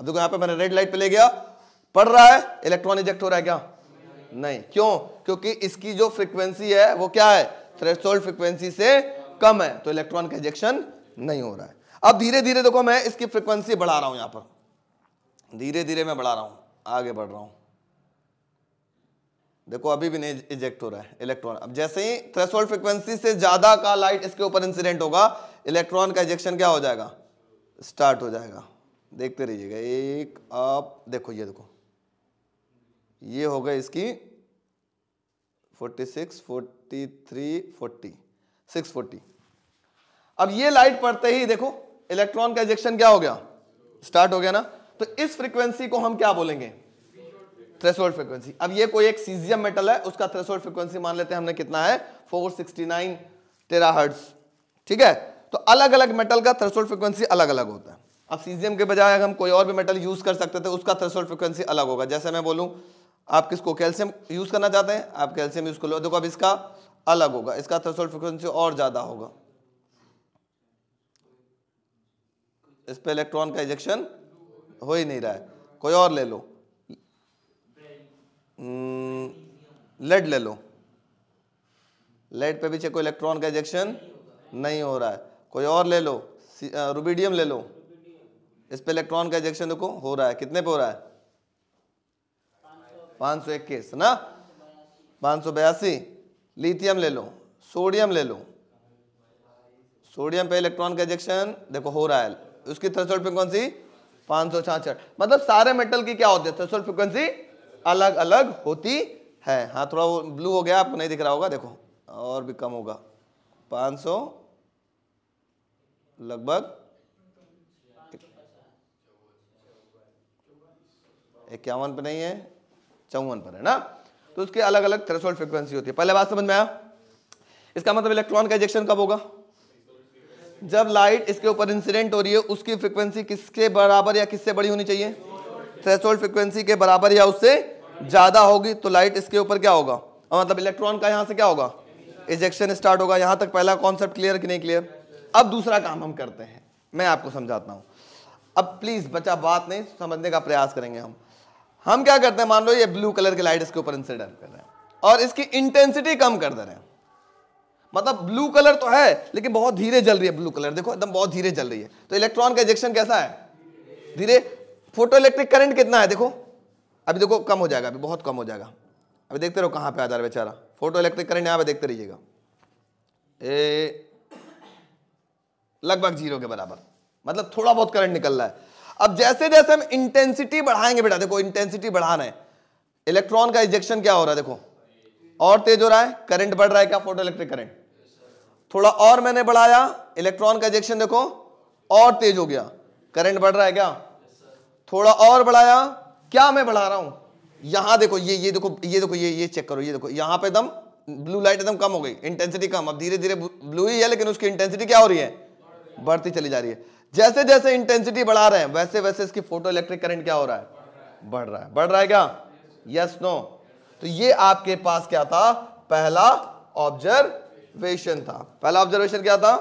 अब देखो यहां पे मैंने रेड लाइट पे ले गया पड़ रहा है इलेक्ट्रॉन इजेक्ट हो रहा है क्या नहीं क्यों क्योंकि इसकी जो फ्रीक्वेंसी है वो क्या है थ्रेशोल्ड फ्रीक्वेंसी से कम है तो इलेक्ट्रॉन का इजेक्शन नहीं हो रहा है अब धीरे धीरे देखो मैं इसकी फ्रिक्वेंसी बढ़ा रहा हूं यहां पर धीरे धीरे मैं बढ़ा रहा हूं आगे बढ़ रहा हूं देखो अभी भी नहीं इजेक्ट हो रहा है इलेक्ट्रॉन अब जैसे ही थ्रेशोल्ड फ्रिक्वेंसी से ज़्यादा का लाइट इसके ऊपर इंसिडेंट होगा इलेक्ट्रॉन का इजेक्शन क्या हो जाएगा स्टार्ट हो जाएगा देखते रहिएगा एक आप देखो ये देखो ये हो गए इसकी 46, 43, 40, 640 अब ये लाइट पड़ते ही देखो इलेक्ट्रॉन का इजेक्शन क्या हो गया स्टार्ट हो गया ना तो इस फ्रीक्वेंसी को हम क्या बोलेंगे थ्रेसोल्ड फ्रीक्वेंसी अब ये कोई एक सीजियम मेटल है उसका थ्रेसोल्ड फ्रीक्वेंसी मान लेते हैं हमने कितना है 469 टेराहर्ट्ज ठीक है तो अलग अलग मेटल का थ्रेसोल्ड फ्रीक्वेंसी अलग अलग होता है अब सीजियम के बजाय हम कोई और भी मेटल यूज कर सकते थे उसका थ्रेसोल्ड फ्रीक्वेंसी अलग होगा जैसे मैं बोलूं आप किसको कैल्शियम यूज करना चाहते हैं आप कैल्शियम यूज कर लो देखो अब इसका अलग होगा इसका थ्रेसोल्ड फ्रीक्वेंसी और ज्यादा होगा इस पर इलेक्ट्रॉन का इजेक्शन हो ही नहीं रहा है कोई और ले लो लेड हम्म, ले लो लेड पे पीछे कोई इलेक्ट्रॉन का इजेक्शन नहीं हो रहा है कोई और ले लो रूबीडियम ले लो इस पे इलेक्ट्रॉन का इजेक्शन देखो हो रहा है कितने पे हो रहा है पाँच सौ इक्कीस ना पाँच सौ बयासी लिथियम ले लो सोडियम ले लो सोडियम पे इलेक्ट्रॉन का इजेक्शन देखो हो रहा है उसकी थ्रेसोल्ड फ्रिक्वेंसी पांच मतलब सारे मेटल की क्या होती है थ्रेसोल्ड फ्रिक्वेंसी अलग अलग होती है हाँ थोड़ा वो ब्लू हो गया आपको नहीं दिख रहा होगा देखो और भी कम होगा 500 लगभग इक्यावन पर नहीं है चौवन पर है ना तो उसके अलग अलग थ्रेसोल्ड फ्रिक्वेंसी होती है पहले बात समझ में आया इसका मतलब इलेक्ट्रॉन का इजेक्शन कब होगा जब लाइट इसके ऊपर इंसिडेंट हो रही है उसकी फ्रिक्वेंसी किसके बराबर या किससे बड़ी होनी चाहिए थ्रेशोल्ड फ्रिक्वेंसी के बराबर या उससे ज़्यादा होगी तो लाइट इसके ऊपर क्या होगा और मतलब इलेक्ट्रॉन का यहाँ से क्या होगा इजेक्शन स्टार्ट होगा यहाँ तक पहला कॉन्सेप्ट क्लियर कि नहीं क्लियर अब दूसरा काम हम करते हैं मैं आपको समझाता हूँ अब प्लीज़ बच्चा बात नहीं समझने का प्रयास करेंगे हम हम क्या करते हैं मान लो ये ब्लू कलर की लाइट इसके ऊपर इंसिडेंट कर रहे हैं और इसकी इंटेंसिटी कम कर दे रहे हैं मतलब ब्लू कलर तो है लेकिन बहुत धीरे जल रही है ब्लू कलर देखो एकदम बहुत धीरे जल रही है तो इलेक्ट्रॉन का इजेक्शन कैसा है धीरे फोटो इलेक्ट्रिक करंट कितना है देखो अभी देखो कम हो जाएगा अभी बहुत कम हो जाएगा अभी देखते रहो कहाँ पे आ जा रहा है बेचारा फोटो इलेक्ट्रिक करंट यहाँ पे देखते रहिएगा ए लगभग जीरो के बराबर मतलब थोड़ा बहुत करंट निकल रहा है अब जैसे जैसे हम इंटेंसिटी बढ़ाएंगे बेटा देखो इंटेंसिटी बढ़ाना है इलेक्ट्रॉन का इजेक्शन क्या हो रहा है देखो और तेज हो रहा है करंट बढ़ रहा है क्या फोटो इलेक्ट्रिक करंट थोड़ा और मैंने बढ़ाया इलेक्ट्रॉन का इजेक्शन देखो और तेज हो गया करंट बढ़ रहा है क्या थोड़ा और बढ़ाया क्या मैं बढ़ा रहा हूं यहां देखो ये ये देखो ये देखो ये ये चेक करो ये देखो यहां पे एकदम ब्लू लाइट एकदम कम हो गई इंटेंसिटी कम अब धीरे धीरे ब्लू ही है लेकिन उसकी इंटेंसिटी क्या हो रही है बढ़ती चली जा रही है जैसे जैसे इंटेंसिटी बढ़ा रहे हैं वैसे वैसे इसकी फोटो इलेक्ट्रिक करंट क्या हो रहा है बढ़ रहा है बढ़ रहा है क्या यस नो तो ये आपके पास क्या था पहला ऑब्जर्व ऑब्जर्वेशन था पहला ऑब्जर्वेशन क्या था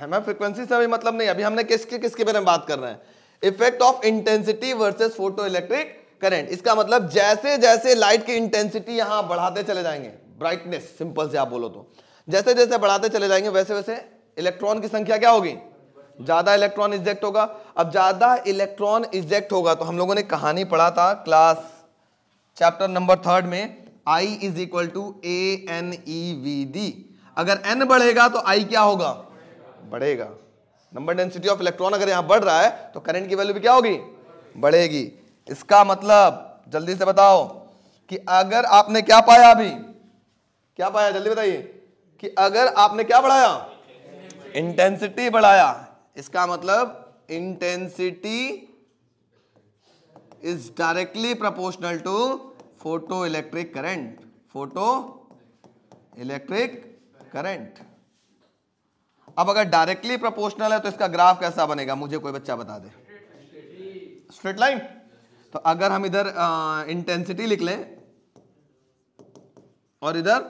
हमें तो फ्रीक्वेंसी तो से अभी मतलब नहीं अभी हमने किसके किसके बारे में बात कर रहे हैं effect of intensity versus photo electric current इसका मतलब जैसे जैसे लाइट की इंटेंसिटी यहां बढ़ाते चले जाएंगे ब्राइटनेस सिंपल से आप बोलो तो जैसे जैसे बढ़ाते चले जाएंगे वैसे वैसे इलेक्ट्रॉन की संख्या क्या होगी ज़्यादा इलेक्ट्रॉन इजेक्ट होगा अब ज़्यादा इलेक्ट्रॉन इजेक्ट होगा तो हम लोगों ने कहानी पढ़ा था क्लास चैप्टर नंबर थर्ड में I is equal to A N E V D अगर n बढ़ेगा तो I क्या होगा बढ़ेगा नंबर डेंसिटी ऑफ इलेक्ट्रॉन अगर यहां बढ़ रहा है तो करंट की वैल्यू भी क्या होगी बढ़ेगी इसका मतलब जल्दी से बताओ कि अगर आपने क्या पाया अभी क्या पाया जल्दी बताइए कि अगर आपने क्या बढ़ाया इंटेंसिटी बढ़ाया इसका मतलब intensity is directly proportional to photo electric current photo electric current अब अगर डायरेक्टली प्रोपोर्शनल है तो इसका ग्राफ कैसा बनेगा मुझे कोई बच्चा बता दे स्ट्रेट लाइन तो अगर हम इधर इंटेंसिटी लिख लें और इधर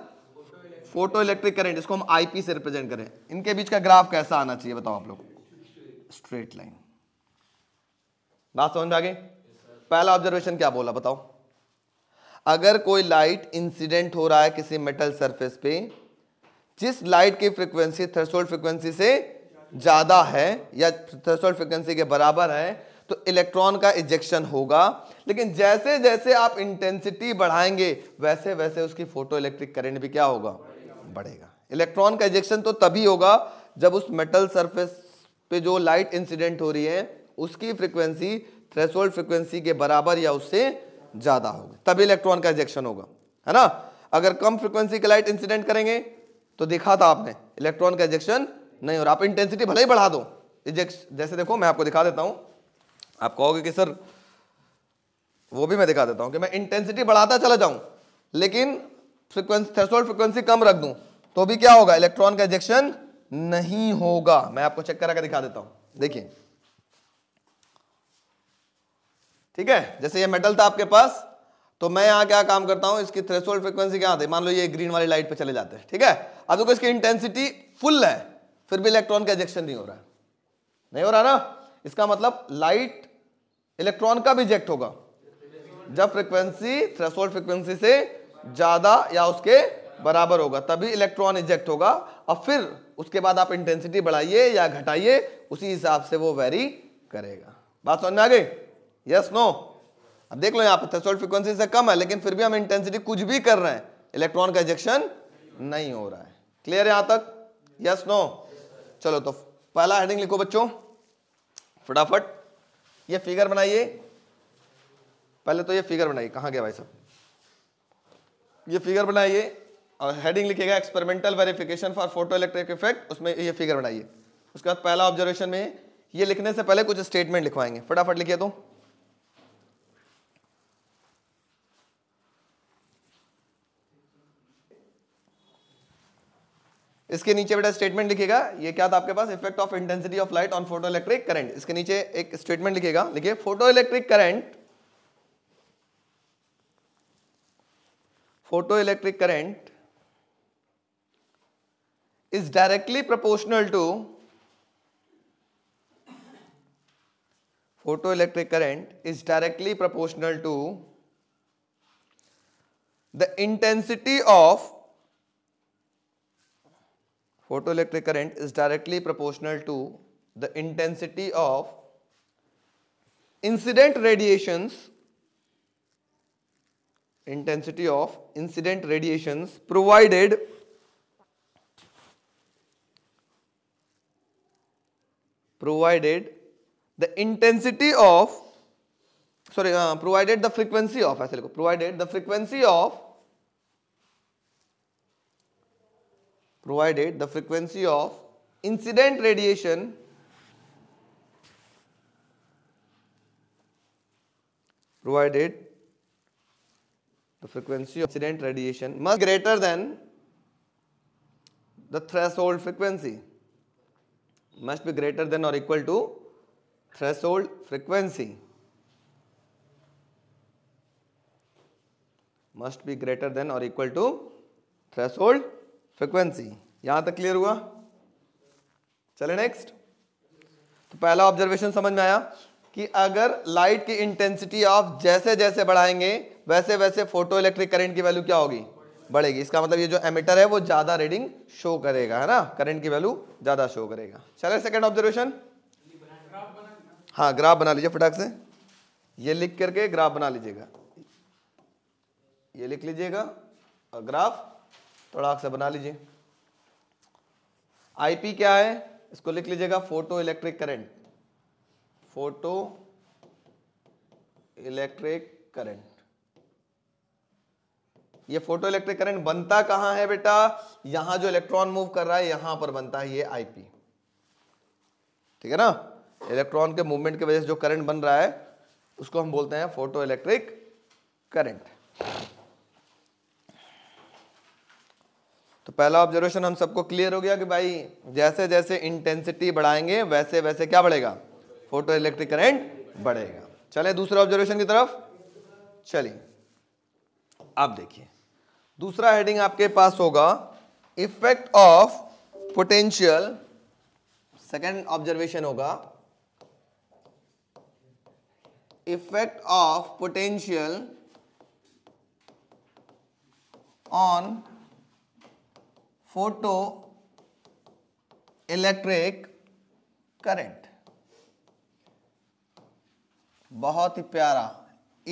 फोटो इलेक्ट्रिक करेंट इसको हम आईपी से रिप्रेजेंट करें इनके बीच का ग्राफ कैसा आना चाहिए बताओ आप लोग स्ट्रेट लाइन बात समझ में आ गई पहला ऑब्जर्वेशन क्या बोला बताओ अगर कोई लाइट इंसिडेंट हो रहा है किसी मेटल सरफेस पे जिस लाइट की फ्रीक्वेंसी थ्रेसोल्ड फ्रीक्वेंसी से ज़्यादा है या थ्रेसोल्ड फ्रीक्वेंसी के बराबर है तो इलेक्ट्रॉन का इजेक्शन होगा लेकिन जैसे जैसे आप इंटेंसिटी बढ़ाएंगे वैसे वैसे उसकी फोटो इलेक्ट्रिक करेंट भी क्या होगा बढ़ेगा इलेक्ट्रॉन का इजेक्शन तो तभी होगा जब उस मेटल सरफेस पे जो लाइट इंसिडेंट हो रही है उसकी फ्रिक्वेंसी थ्रेसोल्ड फ्रिक्वेंसी के बराबर या उससे ज़्यादा होगी तब इलेक्ट्रॉन का इजेक्शन होगा है ना अगर कम फ्रिक्वेंसी के लाइट इंसिडेंट करेंगे तो देखा था आपने इलेक्ट्रॉन का इजेक्शन नहीं और आप इंटेंसिटी भले ही बढ़ा दो इजेक्शन जैसे देखो मैं आपको दिखा देता हूं आप कहोगे कि सर वो भी मैं दिखा देता हूं कि मैं इंटेंसिटी बढ़ाता चला जाऊं लेकिन फ्रिक्वेंसी थ्रेसोल्ड फ्रिक्वेंसी कम रख दूं तो भी क्या होगा इलेक्ट्रॉन का इजेक्शन नहीं होगा मैं आपको चेक करा कर दिखा देता हूं देखिए ठीक है जैसे ये मेटल था आपके पास तो मैं यहाँ क्या काम करता हूँ इसकी थ्रेसोल्ड फ्रिक्वेंसी क्या आती है मान लो ये ग्रीन वाली लाइट पर चले जाते हैं ठीक है अब देखो इसकी इंटेंसिटी फुल है फिर भी इलेक्ट्रॉन का एजेक्शन नहीं हो रहा है नहीं हो रहा ना इसका मतलब लाइट इलेक्ट्रॉन का भी इजेक्ट होगा जब फ्रिक्वेंसी थ्रेसोल्ड फ्रिक्वेंसी से ज़्यादा या उसके बराबर होगा तभी इलेक्ट्रॉन इजेक्ट होगा और फिर उसके बाद आप इंटेंसिटी बढ़ाइए या घटाइए उसी हिसाब से वो वेरी करेगा बात समझ में आ गई यस नो अब देख लो यहाँ पर थ्रेशोल्ड फ्रीक्वेंसी से कम है लेकिन फिर भी हम इंटेंसिटी कुछ भी कर रहे हैं इलेक्ट्रॉन का इजेक्शन नहीं हो रहा है क्लियर यहाँ तक यस नो चलो तो पहला हेडिंग लिखो बच्चों फटाफट ये फिगर बनाइए पहले तो ये फिगर बनाइए कहाँ गया भाई साहब ये फिगर बनाइए और हेडिंग लिखेगा experimental verification for photo electric effect उसमें ये फिगर बनाइए उसके बाद पहला ऑब्जर्वेशन में ये लिखने से पहले कुछ स्टेटमेंट लिखवाएंगे फटाफट लिखिए तो इसके नीचे बेटा स्टेटमेंट लिखेगा ये क्या था आपके पास effect of intensity of light on photo electric current इसके नीचे एक स्टेटमेंट लिखेगा लिखिए photo electric current photo electric current directly proportional to photo electric current is directly proportional to the intensity of photoelectric current is directly proportional to the intensity of incident radiations intensity of incident radiations provided provided the intensity of sorry uh, provided the frequency of provided the frequency of provided the frequency of incident radiation provided the frequency of incident radiation must be greater than the threshold frequency must be greater than or equal to threshold frequency must be greater than or equal to threshold frequency यहाँ तक clear हुआ चले next तो पहला observation समझ में आया कि अगर लाइट की इंटेंसिटी आप जैसे जैसे बढ़ाएंगे वैसे वैसे फोटो इलेक्ट्रिक करंट की वैल्यू क्या होगी बढ़ेगी इसका मतलब ये जो एमिटर है वो ज़्यादा रीडिंग शो करेगा है ना करंट की वैल्यू ज़्यादा शो करेगा चले सेकेंड ऑब्जर्वेशन हाँ ग्राफ बना लीजिए फटाक से ये लिख करके ग्राफ बना लीजिएगा ये लिख लीजिएगा और ग्राफ थोड़ा से बना लीजिए आईपी क्या है इसको लिख लीजिएगा photo electric current photo electric current ये फोटो इलेक्ट्रिक करंट बनता कहां है बेटा यहां जो इलेक्ट्रॉन मूव कर रहा है यहां पर बनता है ये आईपी ठीक है ना इलेक्ट्रॉन के मूवमेंट की वजह से जो करंट बन रहा है उसको हम बोलते हैं फोटो इलेक्ट्रिक करंट तो पहला ऑब्जर्वेशन हम सबको क्लियर हो गया कि भाई जैसे जैसे इंटेंसिटी बढ़ाएंगे वैसे वैसे क्या बढ़ेगा फोटो इलेक्ट्रिक करेंट बढ़ेगा चले दूसरे ऑब्जर्वेशन की तरफ चलिए आप देखिए दूसरा हेडिंग आपके पास होगा effect of potential second observation होगा effect of potential on photo electric current बहुत ही प्यारा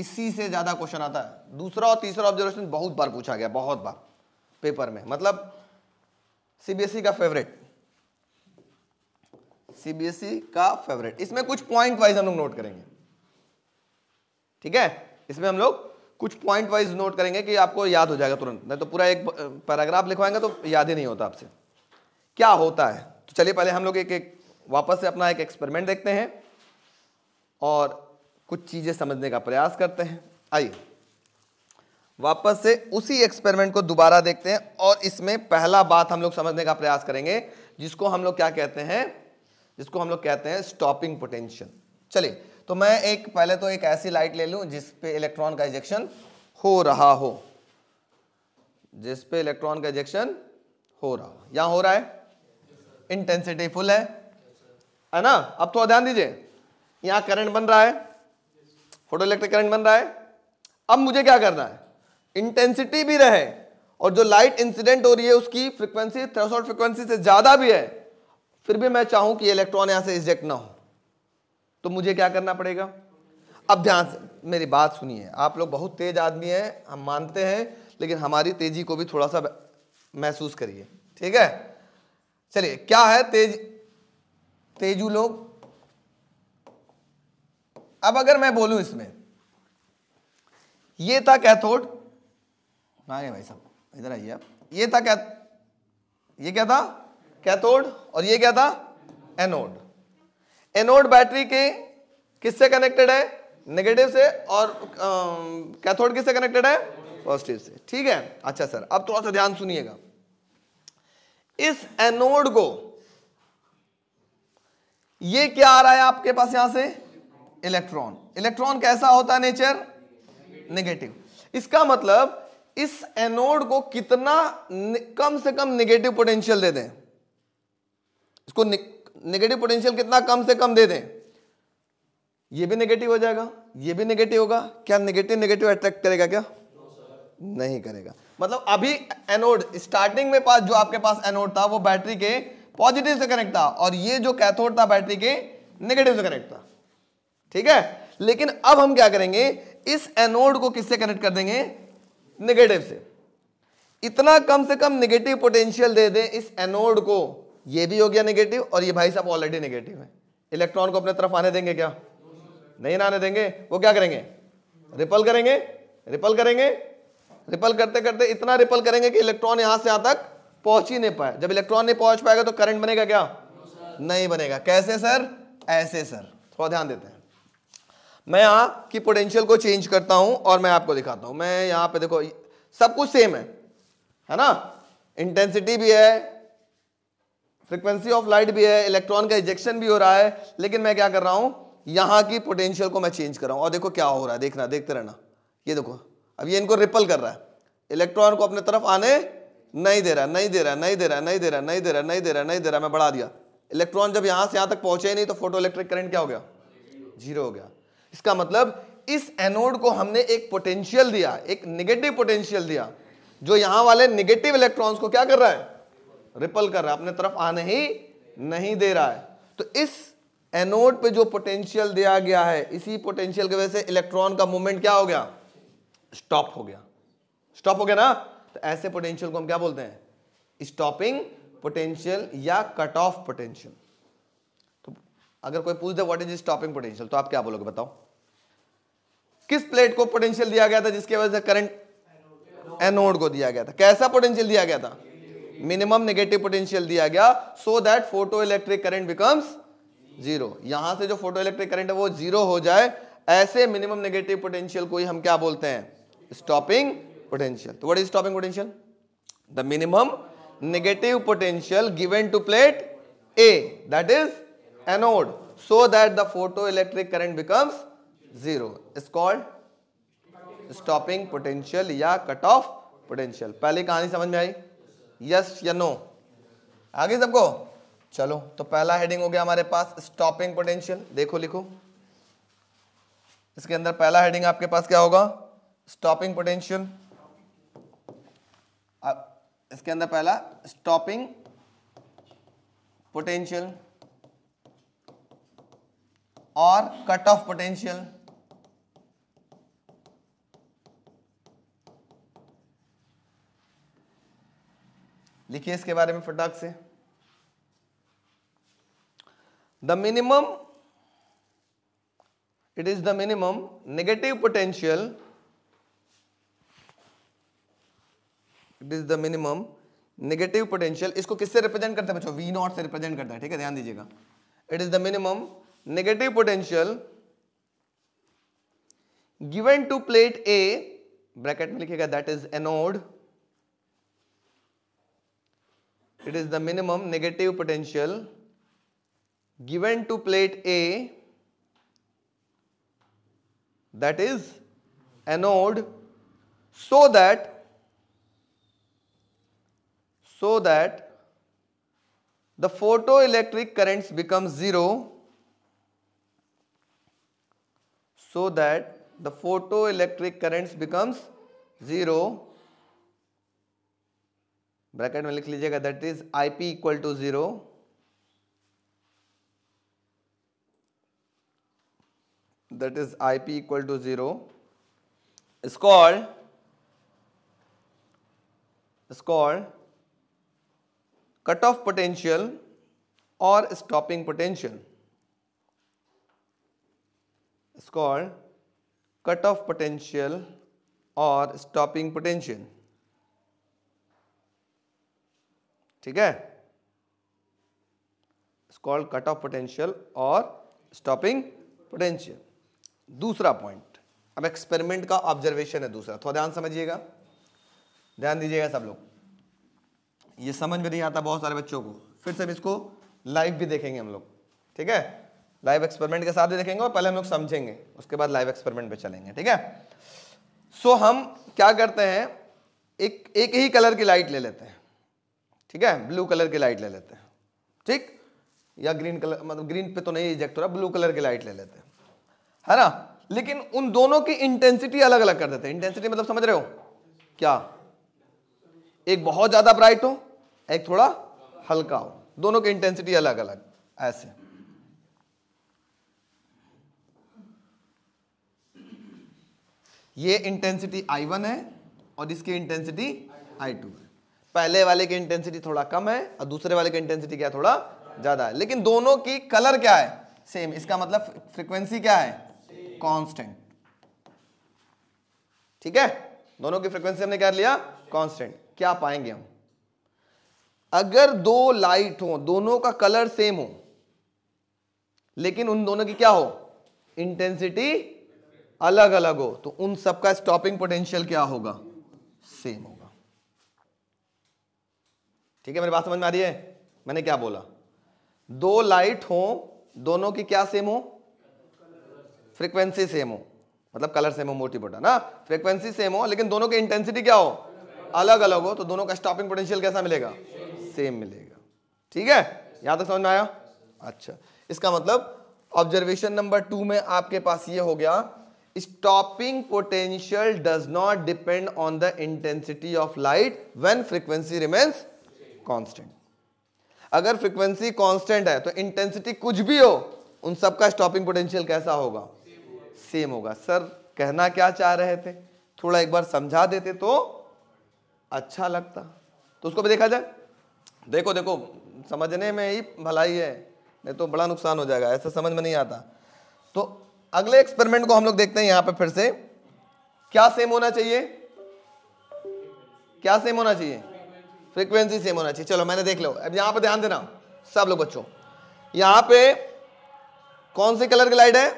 इसी से ज्यादा क्वेश्चन आता है दूसरा और तीसरा ऑब्जर्वेशन बहुत बार पूछा गया बहुत बार पेपर में मतलब सीबीएसई e का फेवरेट सीबीएसई e का फेवरेट इसमें कुछ पॉइंट वाइज हम लोग नोट करेंगे ठीक है इसमें हम लोग कुछ पॉइंट वाइज नोट करेंगे कि आपको याद हो जाएगा तुरंत नहीं तो पूरा एक पैराग्राफ लिखवाएंगे तो याद ही नहीं होता आपसे क्या होता है तो चलिए पहले हम लोग एक एक वापस से अपना एक एक्सपेरिमेंट देखते हैं और कुछ चीज़ें समझने का प्रयास करते हैं आइए वापस से उसी एक्सपेरिमेंट को दोबारा देखते हैं और इसमें पहला बात हम लोग समझने का प्रयास करेंगे जिसको हम लोग क्या कहते हैं जिसको हम लोग कहते हैं स्टॉपिंग पोटेंशियल चलिए तो मैं एक पहले तो एक ऐसी लाइट ले लूँ जिस पे इलेक्ट्रॉन का इजेक्शन हो रहा हो जिस पे इलेक्ट्रॉन का इजेक्शन हो रहा हो यहाँ हो रहा है इंटेंसिटी फुल है है ना अब थोड़ा तो ध्यान दीजिए यहाँ करंट बन रहा है फोटो इलेक्ट्रिक करंट बन रहा है अब मुझे क्या करना है इंटेंसिटी भी रहे और जो लाइट इंसिडेंट हो रही है उसकी फ्रिक्वेंसी थ्रेसोल्ट फ्रिक्वेंसी से ज़्यादा भी है फिर भी मैं चाहूँ कि इलेक्ट्रॉन यहाँ से इजेक्ट ना हो तो मुझे क्या करना पड़ेगा अब ध्यान से मेरी बात सुनिए आप लोग बहुत तेज आदमी हैं हम मानते हैं लेकिन हमारी तेजी को भी थोड़ा सा महसूस करिए ठीक है चलिए क्या है तेज तेजू लोग अब अगर मैं बोलूं इसमें ये था कैथोड आगे भाई साहब इधर आइए आप ये था कैथ ये क्या था कैथोड और ये क्या था एनोड एनोड बैटरी के किससे कनेक्टेड है नेगेटिव से और कैथोड किससे कनेक्टेड है पॉजिटिव से ठीक है अच्छा सर अब थोड़ा सा ध्यान सुनिएगा इस एनोड को ये क्या आ रहा है आपके पास यहां से इलेक्ट्रॉन इलेक्ट्रॉन कैसा होता है नेचर नेगेटिव इसका मतलब इस एनोड को कितना कम से कम नेगेटिव पोटेंशियल दे दें इसको नेगेटिव पोटेंशियल कितना कम से कम दे दें ये भी नेगेटिव हो जाएगा ये भी नेगेटिव होगा क्या नेगेटिव नेगेटिव अट्रैक्ट करेगा क्या no, नहीं करेगा मतलब अभी एनोड स्टार्टिंग में पास जो आपके पास एनोड था वो बैटरी के पॉजिटिव से कनेक्ट था और ये जो कैथोड था बैटरी के नेगेटिव से कनेक्ट था ठीक है लेकिन अब हम क्या करेंगे इस एनोड को किससे कनेक्ट कर देंगे नेगेटिव से इतना कम से कम नेगेटिव पोटेंशियल दे दें इस एनोड को ये भी हो गया नेगेटिव और ये भाई साहब ऑलरेडी नेगेटिव है इलेक्ट्रॉन को अपने तरफ आने देंगे क्या नहीं आने देंगे वो क्या करेंगे रिपल करेंगे रिपल करेंगे रिपल करते करते इतना रिपल करेंगे कि इलेक्ट्रॉन यहां से यहां तक पहुंच ही नहीं पाए जब इलेक्ट्रॉन नहीं पहुंच पाएगा तो करंट बनेगा क्या नहीं बनेगा कैसे सर ऐसे सर थोड़ा ध्यान देते हैं मैं यहां की पोटेंशियल को चेंज करता हूँ और मैं आपको दिखाता हूँ मैं यहाँ पे देखो सब कुछ सेम है है ना इंटेंसिटी भी है फ्रिक्वेंसी ऑफ लाइट भी है इलेक्ट्रॉन का इजेक्शन भी हो रहा है लेकिन मैं क्या कर रहा हूँ यहाँ की पोटेंशियल को मैं चेंज कर रहा हूँ और देखो क्या हो रहा है देखना देखते रहना ये देखो अब ये इनको रिपल कर रहा है इलेक्ट्रॉन को अपने तरफ आने नहीं दे रहा नहीं दे रहा नहीं दे रहा नहीं दे रहा नहीं दे रहा नहीं दे रहा नहीं दे रहा मैं बढ़ा दिया इलेक्ट्रॉन जब यहाँ से यहाँ तक पहुँचे नहीं तो फोटो इलेक्ट्रिक करंट क्या हो गया जीरो हो गया इसका मतलब इस एनोड को हमने एक पोटेंशियल दिया एक निगेटिव पोटेंशियल दिया जो यहाँ वाले निगेटिव इलेक्ट्रॉन्स को क्या कर रहा है रिपल कर रहा है अपने तरफ आने ही नहीं दे रहा है तो इस एनोड पे जो पोटेंशियल दिया गया है इसी पोटेंशियल की वजह से इलेक्ट्रॉन का मूवमेंट क्या हो गया स्टॉप हो गया स्टॉप हो गया ना तो ऐसे पोटेंशियल को हम क्या बोलते हैं स्टॉपिंग पोटेंशियल या कट ऑफ पोटेंशियल तो अगर कोई पूछ दे व्हाट इज स्टॉपिंग पोटेंशियल तो आप क्या बोलोगे बताओ किस प्लेट को पोटेंशियल दिया गया था जिसकी वजह से करंट एनोड को दिया गया था कैसा पोटेंशियल दिया गया था मिनिमम नेगेटिव पोटेंशियल दिया गया so that photo electric current becomes zero यहां से जो फोटो इलेक्ट्रिक करंट है वो जीरो हो जाए ऐसे मिनिमम नेगेटिव पोटेंशियल को ही हम क्या बोलते हैं स्टॉपिंग पोटेंशियल तो what is stopping potential the minimum negative potential given to plate A that is anode that the photo electric current becomes zero is called stopping potential या cut off potential पहले कहानी समझ में आई yes या no आगे सबको चलो तो पहला हेडिंग हो गया हमारे पास स्टॉपिंग पोटेंशियल देखो लिखो इसके अंदर पहला हेडिंग आपके पास क्या होगा स्टॉपिंग पोटेंशियल इसके अंदर पहला स्टॉपिंग पोटेंशियल और कट ऑफ पोटेंशियल लिखिए इसके बारे में फटाक से the minimum it is the minimum negative potential it is the minimum negative potential इसको किससे रिप्रेजेंट करता है बच्चों वी नॉट से रिप्रेजेंट करता है ठीक है ध्यान दीजिएगा it is the minimum negative potential given to plate A bracket में लिखेगा that is anode it is the minimum negative potential given to plate A that is anode so that so that the photoelectric currents become zero so that the photoelectric currents becomes zero bracket में लिख लीजिएगा that is I P equal to zero that is I P equal to zero is called is called cut off potential और stopping potential is called cut off potential और stopping potential ठीक है called cut off potential और stopping potential दूसरा point अब experiment का observation है दूसरा थोड़ा ध्यान समझिएगा ध्यान दीजिएगा सब लोग ये समझ में नहीं आता बहुत सारे बच्चों को फिर से इसको लाइव भी देखेंगे हम लोग ठीक है लाइव एक्सपेरिमेंट के साथ भी देखेंगे और पहले हम लोग समझेंगे उसके बाद लाइव एक्सपेरिमेंट पे चलेंगे ठीक है सो हम क्या करते हैं एक एक ही कलर की लाइट ले लेते हैं ठीक है ब्लू कलर की लाइट ले लेते हैं ठीक या ग्रीन कलर मतलब ग्रीन पे तो नहीं इजेक्ट हो रहा ब्लू कलर की लाइट ले लेते हैं है ना लेकिन उन दोनों की इंटेंसिटी अलग अलग कर देते हैं इंटेंसिटी मतलब समझ रहे हो क्या एक बहुत ज़्यादा ब्राइट हो एक थोड़ा हल्का हो दोनों की इंटेंसिटी अलग अलग ऐसे ये इंटेंसिटी I1 है और इसकी इंटेंसिटी I2 है पहले वाले की इंटेंसिटी थोड़ा कम है और दूसरे वाले की इंटेंसिटी क्या थोड़ा ज़्यादा है लेकिन दोनों की कलर क्या है सेम इसका मतलब फ्रीक्वेंसी क्या है कांस्टेंट ठीक है दोनों की फ्रीक्वेंसी हमने क्या लिया कांस्टेंट क्या पाएंगे हम अगर दो लाइट हो दोनों का कलर सेम हो लेकिन उन दोनों की क्या हो इंटेंसिटी अलग अलग हो तो उन सबका स्टॉपिंग पोटेंशियल क्या होगा सेम होगा ठीक है मेरी बात समझ में आ रही है मैंने क्या बोला दो लाइट हो दोनों की क्या सेम हो फ्रीक्वेंसी सेम हो मतलब कलर सेम हो मोटी मोटा ना फ्रीक्वेंसी सेम हो लेकिन दोनों की इंटेंसिटी क्या हो अलग अलग हो तो दोनों का स्टॉपिंग पोटेंशियल कैसा मिलेगा सेम मिलेगा ठीक है यहां तक समझ में आया अच्छा इसका मतलब ऑब्जर्वेशन नंबर टू में आपके पास ये हो गया stopping potential does not depend on the intensity of light when frequency remains constant अगर फ्रीक्वेंसी कांस्टेंट है तो इंटेंसिटी कुछ भी हो उन सबका स्टॉपिंग पोटेंशियल कैसा होगा सेम होगा सर कहना क्या चाह रहे थे थोड़ा एक बार समझा देते तो अच्छा लगता तो उसको भी देखा जाए देखो देखो समझने में ही भलाई है नहीं तो बड़ा नुकसान हो जाएगा ऐसा समझ में नहीं आता तो अगले एक्सपेरिमेंट को हम लोग देखते हैं यहां पे फिर से क्या सेम होना चाहिए क्या सेम होना चाहिए फ्रीक्वेंसी सेम होना चाहिए चलो मैंने देख लो अब यहां पर ध्यान देना सब लोग बच्चों यहां पे कौन से कलर की लाइट है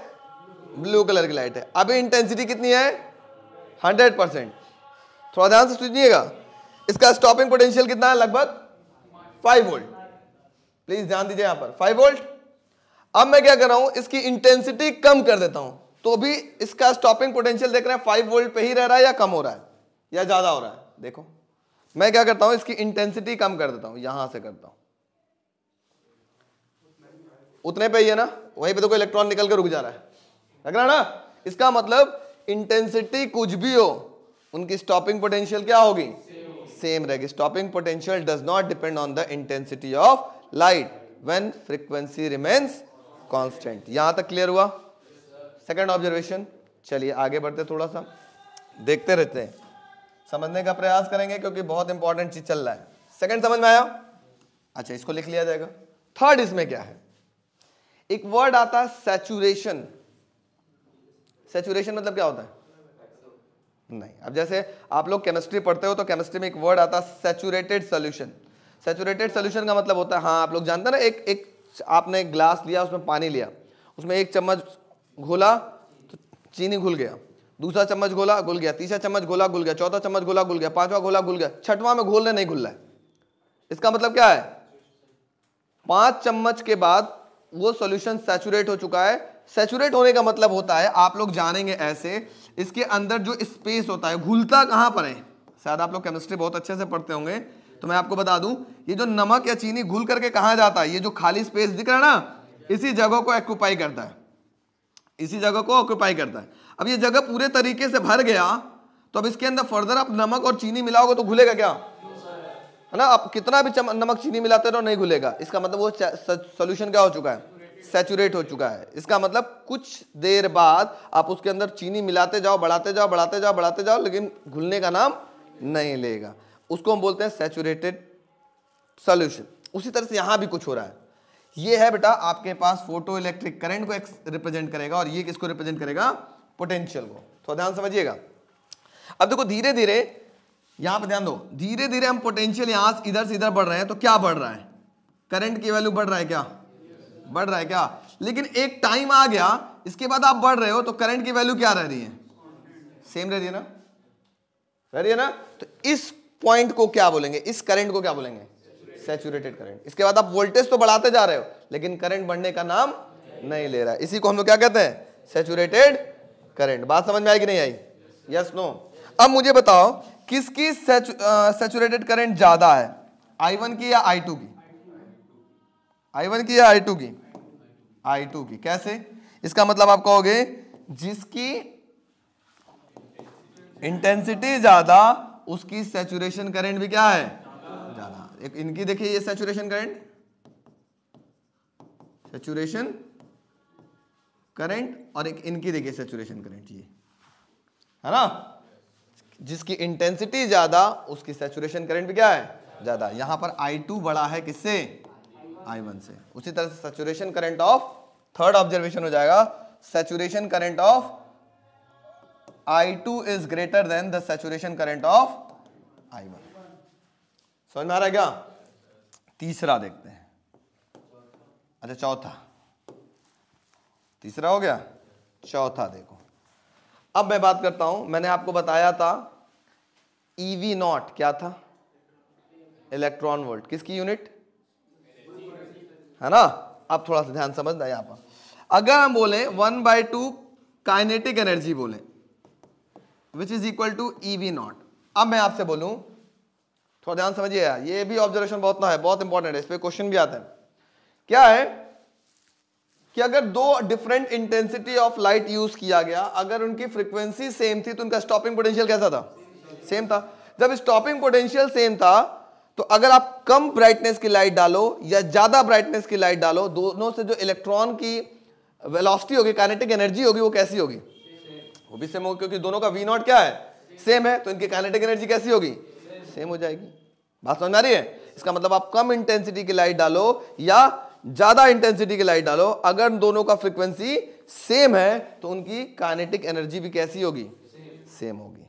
ब्लू कलर की लाइट है अभी इंटेंसिटी कितनी है हंड्रेड परसेंट थोड़ा ध्यान से सुनिएगा इसका स्टॉपिंग पोटेंशियल कितना है लगभग फाइव वोल्ट प्लीज ध्यान दीजिए यहां पर फाइव वोल्ट अब मैं क्या कर रहा हूं इसकी इंटेंसिटी कम कर देता हूं तो भी इसका स्टॉपिंग पोटेंशियल देख रहे हैं फाइव वोल्ट पे ही रह रहा है या कम हो रहा है या ज़्यादा हो रहा है देखो मैं क्या करता हूँ इसकी इंटेंसिटी कम कर देता हूं यहां से करता हूं उतने पे ही है ना वहीं पे तो कोई इलेक्ट्रॉन निकल के रुक जा रहा है लग रहा ना इसका मतलब इंटेंसिटी कुछ भी हो उनकी स्टॉपिंग पोटेंशियल क्या होगी सेम रहेगी stopping potential does not depend on the intensity of light when frequency remains constant यहां तक क्लियर हुआ सेकंड ऑब्जर्वेशन चलिए आगे बढ़ते थोड़ा सा देखते रहते हैं समझने का प्रयास करेंगे क्योंकि बहुत इंपॉर्टेंट चीज चल रहा है सेकंड समझ में आया अच्छा इसको लिख लिया जाएगा थर्ड इसमें क्या है एक वर्ड आता है सेचुरेशन सेचुरेशन मतलब क्या होता है नहीं अब जैसे आप लोग केमिस्ट्री पढ़ते हो तो केमिस्ट्री में एक वर्ड आता है सेचुरेटेड सोल्यूशन सेचुरेटेड सोल्यूशन का मतलब होता है हाँ आप लोग जानते हैं ना एक एक आपने ग्लास लिया उसमें पानी लिया उसमें एक चम्मच घोला तो चीनी घुल गया दूसरा चम्मच गोला घुल गया तीसरा चम्मच गोला घुल गया चौथा चम्मच गोला घुल गया पांचवा गोला घुल गया छठवां में घोलने नहीं घुल रहा है इसका मतलब क्या है पांच चम्मच के बाद वो सॉल्यूशन सेचुरेट हो चुका है सेचुरेट होने का मतलब होता है आप लोग जानेंगे ऐसे इसके अंदर जो स्पेस होता है घुलता कहाँ पर है शायद आप लोग केमिस्ट्री बहुत अच्छे से पढ़ते होंगे तो मैं आपको बता दूं ये जो नमक या चीनी घुल करके कहा जाता है ये जो खाली स्पेस दिख रहा है ना इसी जगह को एक्यूपाई करता है इसी जगह को ऑक्यूपाई करता है अब ये जगह पूरे तरीके से भर गया तो अब इसके अंदर फर्दर आप नमक और चीनी मिलाओगे तो घुलेगा क्या है ना आप कितना भी नमक चीनी मिलाते रहो नहीं घुलेगा इसका मतलब वो सोल्यूशन क्या हो चुका है सेचुरेट हो चुका है इसका मतलब कुछ देर बाद आप उसके अंदर चीनी मिलाते जाओ बढ़ाते जाओ बढ़ाते जाओ बढ़ाते जाओ लेकिन घुलने का नाम नहीं लेगा उसको हम बोलते हैं सेचुरेटेड सोल्यूशन उसी तरह से यहां भी कुछ हो रहा है ये है बेटा आपके पास फोटो इलेक्ट्रिक करेंट को रिप्रेजेंट करेगा और ये किसको रिप्रेजेंट करेगा पोटेंशियल को तो ध्यान समझिएगा अब देखो धीरे धीरे यहां पर ध्यान दो धीरे धीरे हम पोटेंशियल यहां से इधर से इधर बढ़ रहे हैं तो क्या बढ़ रहा है करंट की वैल्यू बढ़ रहा है क्या बढ़ रहा है क्या लेकिन एक टाइम आ गया इसके बाद आप बढ़ रहे हो तो करंट की वैल्यू क्या रह रही है सेम रह रही है ना रह रही है ना तो इस पॉइंट को क्या बोलेंगे इस करंट को क्या बोलेंगे सेचुरेटेड करंट इसके बाद आप वोल्टेज तो बढ़ाते जा रहे हो लेकिन करंट बढ़ने का नाम नहीं ले रहा है इसी को हम लोग क्या कहते हैं सेचुरेटेड करंट बात समझ में आई कि नहीं आई यस नो अब मुझे बताओ किसकी सेचुरेटेड करंट ज्यादा है आई की या आई की आई की या आई की आई की कैसे इसका मतलब आप कहोगे जिसकी इंटेंसिटी ज्यादा उसकी सेचुरेशन करंट भी क्या है एक इनकी देखिए ये सेचुरेशन करंट सेचुरेशन करंट और एक इनकी देखिए सेचुरेशन करंट ये है ना जिसकी इंटेंसिटी ज्यादा उसकी सेचुरेशन करंट भी क्या है ज्यादा यहां पर I2 बड़ा है किससे I1 से उसी तरह से saturation current of third observation हो जाएगा saturation current of I2 is greater than the saturation current of I1. समझ में आ रहा है क्या तीसरा देखते हैं अच्छा चौथा तीसरा हो गया चौथा देखो अब मैं बात करता हूं मैंने आपको बताया था ईवी e नॉट क्या था इलेक्ट्रॉन वोल्ट किसकी यूनिट है ना आप थोड़ा सा ध्यान समझना यहां पर अगर हम बोले one by two kinetic energy बोले which is equal to eV nought अब मैं आपसे बोलूं थोड़ा ध्यान यार ये भी ऑब्जर्वेशन बहुत ना है बहुत इंपॉर्टेंट है इस पर क्वेश्चन भी आते हैं क्या है कि अगर दो different intensity of light use किया गया अगर उनकी फ्रीक्वेंसी सेम थी तो उनका स्टॉपिंग पोटेंशियल कैसा था सेम था जब स्टॉपिंग पोटेंशियल सेम था तो अगर आप कम ब्राइटनेस की लाइट डालो या ज्यादा ब्राइटनेस की लाइट डालो दोनों से जो इलेक्ट्रॉन की वेलोसिटी होगी काइनेटिक एनर्जी होगी वो कैसी होगी वो भी सेम होगी क्योंकि दोनों का वी नॉट क्या है सेम है तो इनकी काइनेटिक एनर्जी कैसी होगी सेम हो जाएगी बात समझ में आ रही है इसका मतलब आप कम इंटेंसिटी की लाइट डालो या ज्यादा इंटेंसिटी की लाइट डालो अगर दोनों का फ्रीक्वेंसी सेम है तो उनकी कानेटिक एनर्जी भी कैसी होगी सेम होगी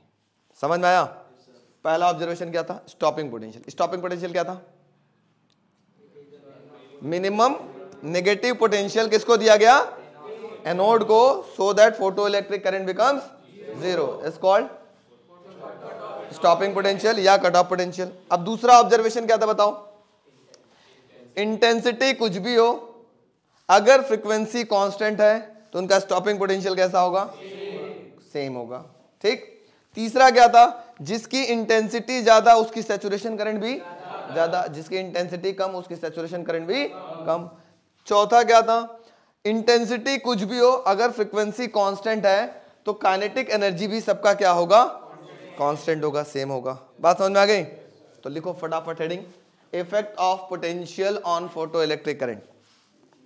समझ में आया पहला ऑब्जर्वेशन क्या था स्टॉपिंग पोटेंशियल स्टॉपिंग पोटेंशियल क्या था मिनिमम नेगेटिव पोटेंशियल किसको दिया गया एनोड को so that photo electric current becomes zero is called stopping potential या कट ऑफ पोटेंशियल अब दूसरा ऑब्जर्वेशन क्या था बताओ इंटेंसिटी कुछ भी हो अगर फ्रीक्वेंसी कांस्टेंट है तो उनका स्टॉपिंग पोटेंशियल कैसा होगा सेम होगा ठीक तीसरा क्या था जिसकी इंटेंसिटी ज्यादा उसकी सेचुरेशन करंट भी ज्यादा जिसकी इंटेंसिटी कम उसकी सेचुरेशन करंट भी कम चौथा क्या था इंटेंसिटी कुछ भी हो अगर फ्रीक्वेंसी कांस्टेंट है तो काइनेटिक एनर्जी भी सबका क्या होगा कांस्टेंट होगा सेम होगा बात समझ में आ गई तो लिखो फटाफट heading effect of potential on photo electric current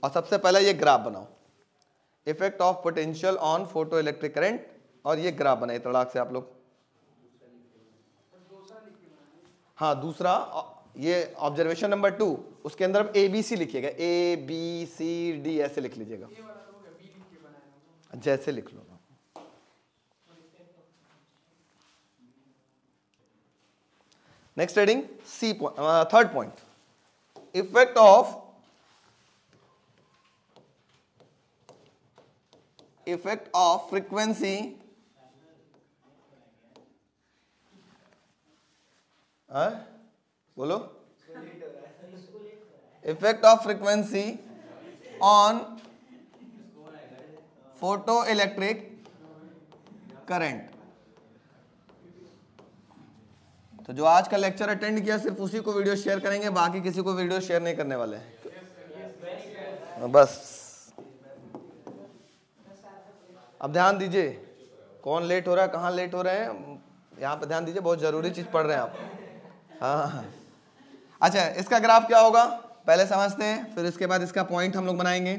और सबसे पहले ये ग्राफ बनाओ effect of potential on photo electric current और ये ग्राफ बनाए तड़ाक से आप लोग हाँ दूसरा ये ऑब्जर्वेशन नंबर टू उसके अंदर ए बी सी लिखिएगा ए बी सी डी ऐसे लिख लीजिएगा जैसे लिख लो next reading C point third point effect of effect of frequency बोलो effect of frequency on photo electric current तो जो आज का लेक्चर अटेंड किया सिर्फ उसी को वीडियो शेयर करेंगे बाकी किसी को वीडियो शेयर नहीं करने वाले हैं हाँ, बस अब ध्यान दीजिए कौन लेट हो रहा है कहाँ लेट हो रहे हैं यहाँ पर ध्यान दीजिए बहुत ज़रूरी चीज़ पढ़ रहे हैं आप हाँ, हाँ, हाँ। अच्छा इसका ग्राफ क्या होगा पहले समझते हैं फिर इसके बाद इसका पॉइंट हम लोग बनाएंगे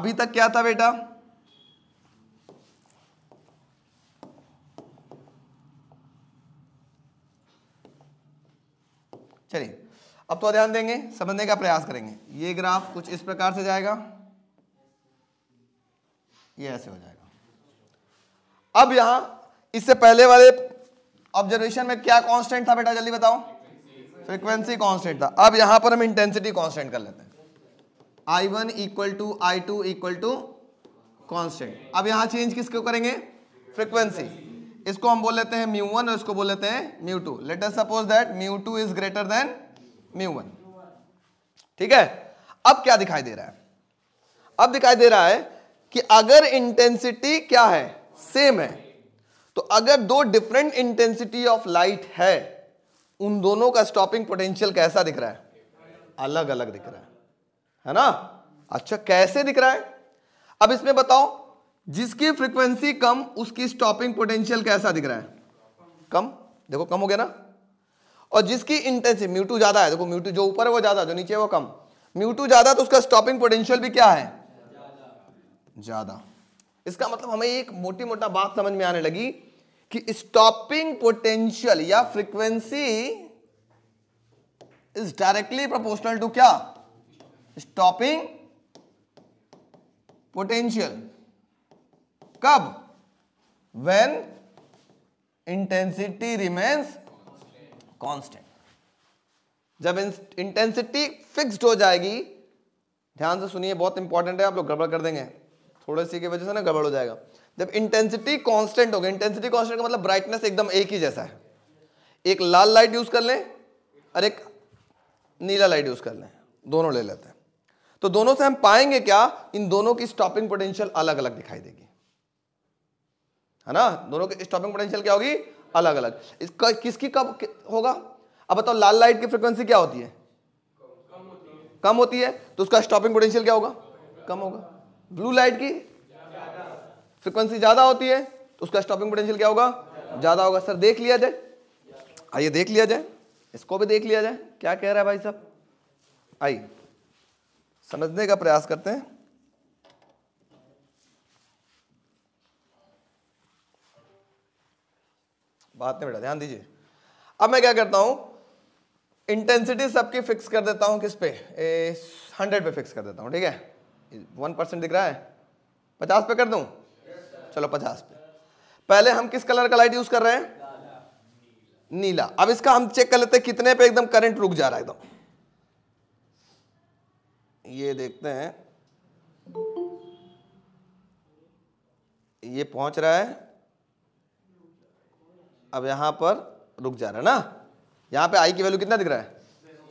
अभी तक क्या था बेटा चलिए अब तो ध्यान देंगे समझने का प्रयास करेंगे ये ग्राफ कुछ इस प्रकार से जाएगा ये ऐसे हो जाएगा अब यहां इससे पहले वाले ऑब्जर्वेशन में क्या कांस्टेंट था बेटा जल्दी बताओ फ्रीक्वेंसी कांस्टेंट था अब यहां पर हम इंटेंसिटी कांस्टेंट कर लेते हैं I one equal to I two equal to constant अब यहां चेंज किसको करेंगे फ्रीक्वेंसी इसको हम बोल लेते हैं म्यू वन और इसको बोल लेते हैं mu two let's suppose that mu two is greater than mu one ठीक है अब क्या दिखाई दे रहा है अब दिखाई दे रहा है कि अगर इंटेंसिटी क्या है सेम है तो अगर दो डिफरेंट इंटेंसिटी ऑफ लाइट है उन दोनों का स्टॉपिंग पोटेंशियल कैसा दिख रहा है अलग अलग दिख रहा है है ना अच्छा कैसे दिख रहा है अब इसमें बताओ जिसकी फ्रीक्वेंसी कम उसकी स्टॉपिंग पोटेंशियल कैसा दिख रहा है कम देखो कम हो गया ना और जिसकी इंटेंसिटी म्यूटू ज्यादा है देखो म्यूटू जो ऊपर है वो ज्यादा जो नीचे है वो कम म्यूटू ज्यादा तो उसका स्टॉपिंग पोटेंशियल भी क्या है ज्यादा इसका मतलब हमें एक मोटी मोटा बात समझ में आने लगी कि स्टॉपिंग पोटेंशियल या frequency is directly proportional to क्या स्टॉपिंग पोटेंशियल कब वेन इंटेंसिटी रिमेन्स कॉन्स्टेंट जब इंटेंसिटी फिक्स्ड हो जाएगी ध्यान से सुनिए बहुत इंपॉर्टेंट है आप लोग गड़बड़ कर देंगे थोड़े सी की वजह से ना गड़बड़ हो जाएगा जब इंटेंसिटी कांस्टेंट होगी इंटेंसिटी कांस्टेंट का मतलब ब्राइटनेस एकदम एक ही जैसा है एक लाल लाइट यूज कर लें और एक नीला लाइट यूज कर लें दोनों ले लेते हैं तो दोनों से हम पाएंगे क्या इन दोनों की स्टॉपिंग पोटेंशियल अलग अलग दिखाई देगी है ना दोनों की स्टॉपिंग पोटेंशियल क्या होगी अलग अलग इसका किसकी कब होगा अब बताओ लाल लाइट की फ्रिक्वेंसी क्या होती है कम होती है तो उसका स्टॉपिंग पोटेंशियल क्या होगा कम होगा ब्लू लाइट की फ्रिक्वेंसी ज़्यादा होती है तो उसका स्टॉपिंग पोटेंशियल क्या होगा ज़्यादा होगा सर देख लिया जाए आइए देख लिया जाए इसको भी देख लिया जाए क्या कह रहा है भाई साहब आइए समझने का प्रयास करते हैं बात नहीं बेटा ध्यान दीजिए अब मैं क्या करता हूँ इंटेंसिटी सबकी फिक्स कर देता हूँ किस पे ए हंड्रेड पे फिक्स कर देता हूँ ठीक है वन परसेंट दिख रहा है पचास पे कर दूँ yes, चलो पचास पे पहले हम किस कलर का लाइट यूज़ कर रहे हैं नीला।, नीला अब इसका हम चेक कर लेते हैं कितने पे एकदम करंट रुक जा रहा है एकदम ये देखते हैं ये पहुंच रहा है अब यहाँ पर रुक जा रहा है ना यहाँ पे आई की वैल्यू कितना दिख रहा है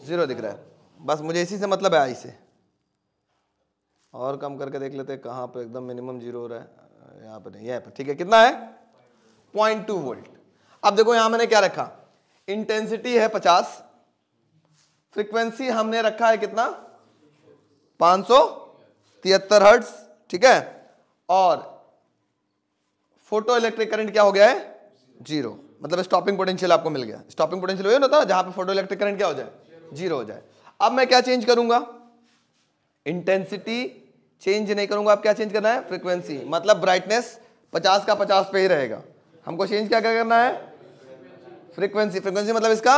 ज़ीरो दिख रहा है बस मुझे इसी से मतलब है आई से और कम करके देख लेते हैं कहाँ पर एकदम मिनिमम जीरो हो रहा है यहाँ पर नहीं यहाँ पर ठीक है कितना है पॉइंट टू वोल्ट अब देखो यहाँ मैंने क्या रखा इंटेंसिटी है पचास फ्रिक्वेंसी हमने रखा है कितना पाँच सौ तिहत्तर हर्ट्स ठीक है और फोटो इलेक्ट्रिक करंट क्या हो गया है जीरो मतलब स्टॉपिंग पोटेंशियल आपको मिल गया स्टॉपिंग पोटेंशियल वही होता है जहां पर फोटो इलेक्ट्रिक करंट क्या हो जाए जीरो हो जाए अब मैं क्या चेंज करूंगा इंटेंसिटी चेंज नहीं करूंगा आप क्या चेंज करना है फ्रीक्वेंसी मतलब ब्राइटनेस पचास का पचास पे ही रहेगा हमको चेंज क्या क्या करना है फ्रीक्वेंसी फ्रीक्वेंसी मतलब इसका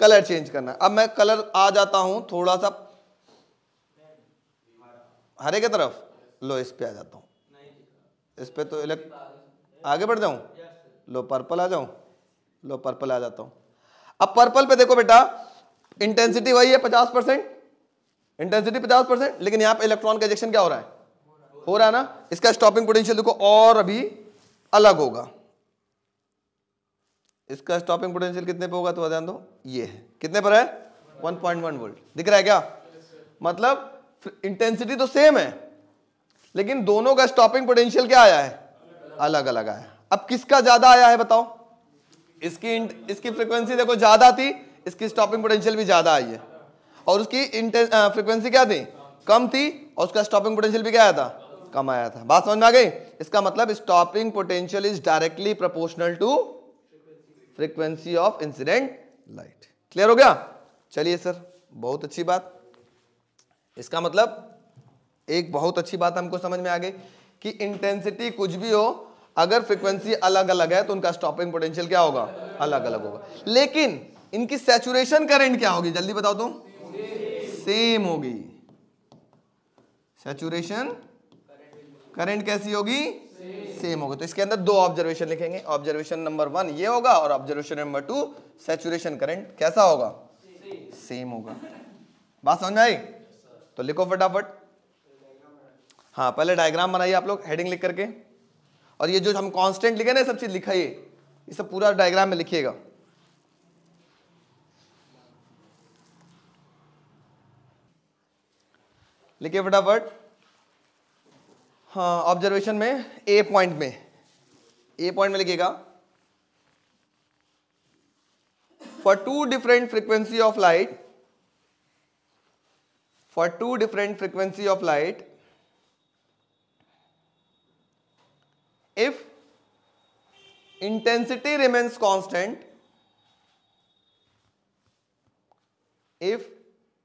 कलर चेंज करना है अब मैं कलर आ जाता हूं थोड़ा सा हरे की तरफ लो इस पे आ जाता हूं इस पे तो इलेक्ट आगे बढ़ जाऊं लो पर्पल आ जाऊं लो पर्पल आ जाता हूं अब पर्पल पे देखो बेटा इंटेंसिटी वही है पचास परसेंट इंटेंसिटी पचास परसेंट लेकिन यहां पे इलेक्ट्रॉन का एजेक्शन क्या हो रहा है हो रहा है ना इसका स्टॉपिंग पोटेंशियल देखो और अभी अलग होगा इसका स्टॉपिंग पोटेंशियल कितने पे होगा तो ध्यान दो ये है कितने पर है 1.1 वोल्ट दिख रहा है क्या मतलब इंटेंसिटी तो सेम है लेकिन दोनों का स्टॉपिंग पोटेंशियल क्या आया है अलग अलग आया अब किसका ज्यादा आया है बताओ इसकी इसकी फ्रीक्वेंसी देखो ज़्यादा थी इसकी स्टॉपिंग पोटेंशियल भी ज़्यादा आई है और उसकी फ्रीक्वेंसी क्या थी कम थी और उसका स्टॉपिंग पोटेंशियल भी क्या आया था कम आया था बात समझ में आ गई इसका मतलब stopping potential is directly proportional to frequency of incident light clear हो गया चलिए सर बहुत अच्छी बात इसका मतलब एक बहुत अच्छी बात हमको समझ में आ गई कि इंटेंसिटी कुछ भी हो अगर फ्रिक्वेंसी अलग अलग है तो उनका स्टॉपिंग पोटेंशियल क्या होगा अलग अलग होगा लेकिन इनकी सेचुरेशन करंट क्या होगी जल्दी बताओ तुम सेम होगी सेचुरेशन करंट कैसी होगी सेम होगा तो इसके अंदर दो ऑब्जर्वेशन लिखेंगे ऑब्जर्वेशन नंबर वन ये होगा और observation number two saturation current कैसा होगा सेम होगा बात समझ आई तो लिखो फटाफट हाँ पहले डायग्राम बनाइए आप लोग हेडिंग लिख करके और ये जो हम कांस्टेंट लिखे ना सब चीज़ लिखाइए ये सब पूरा डायग्राम में लिखिएगा लिखिए फटाफट हाँ ऑब्जर्वेशन में ए पॉइंट में ए पॉइंट में लिखिएगा for two different frequency of light for two different frequency of light if intensity remains constant if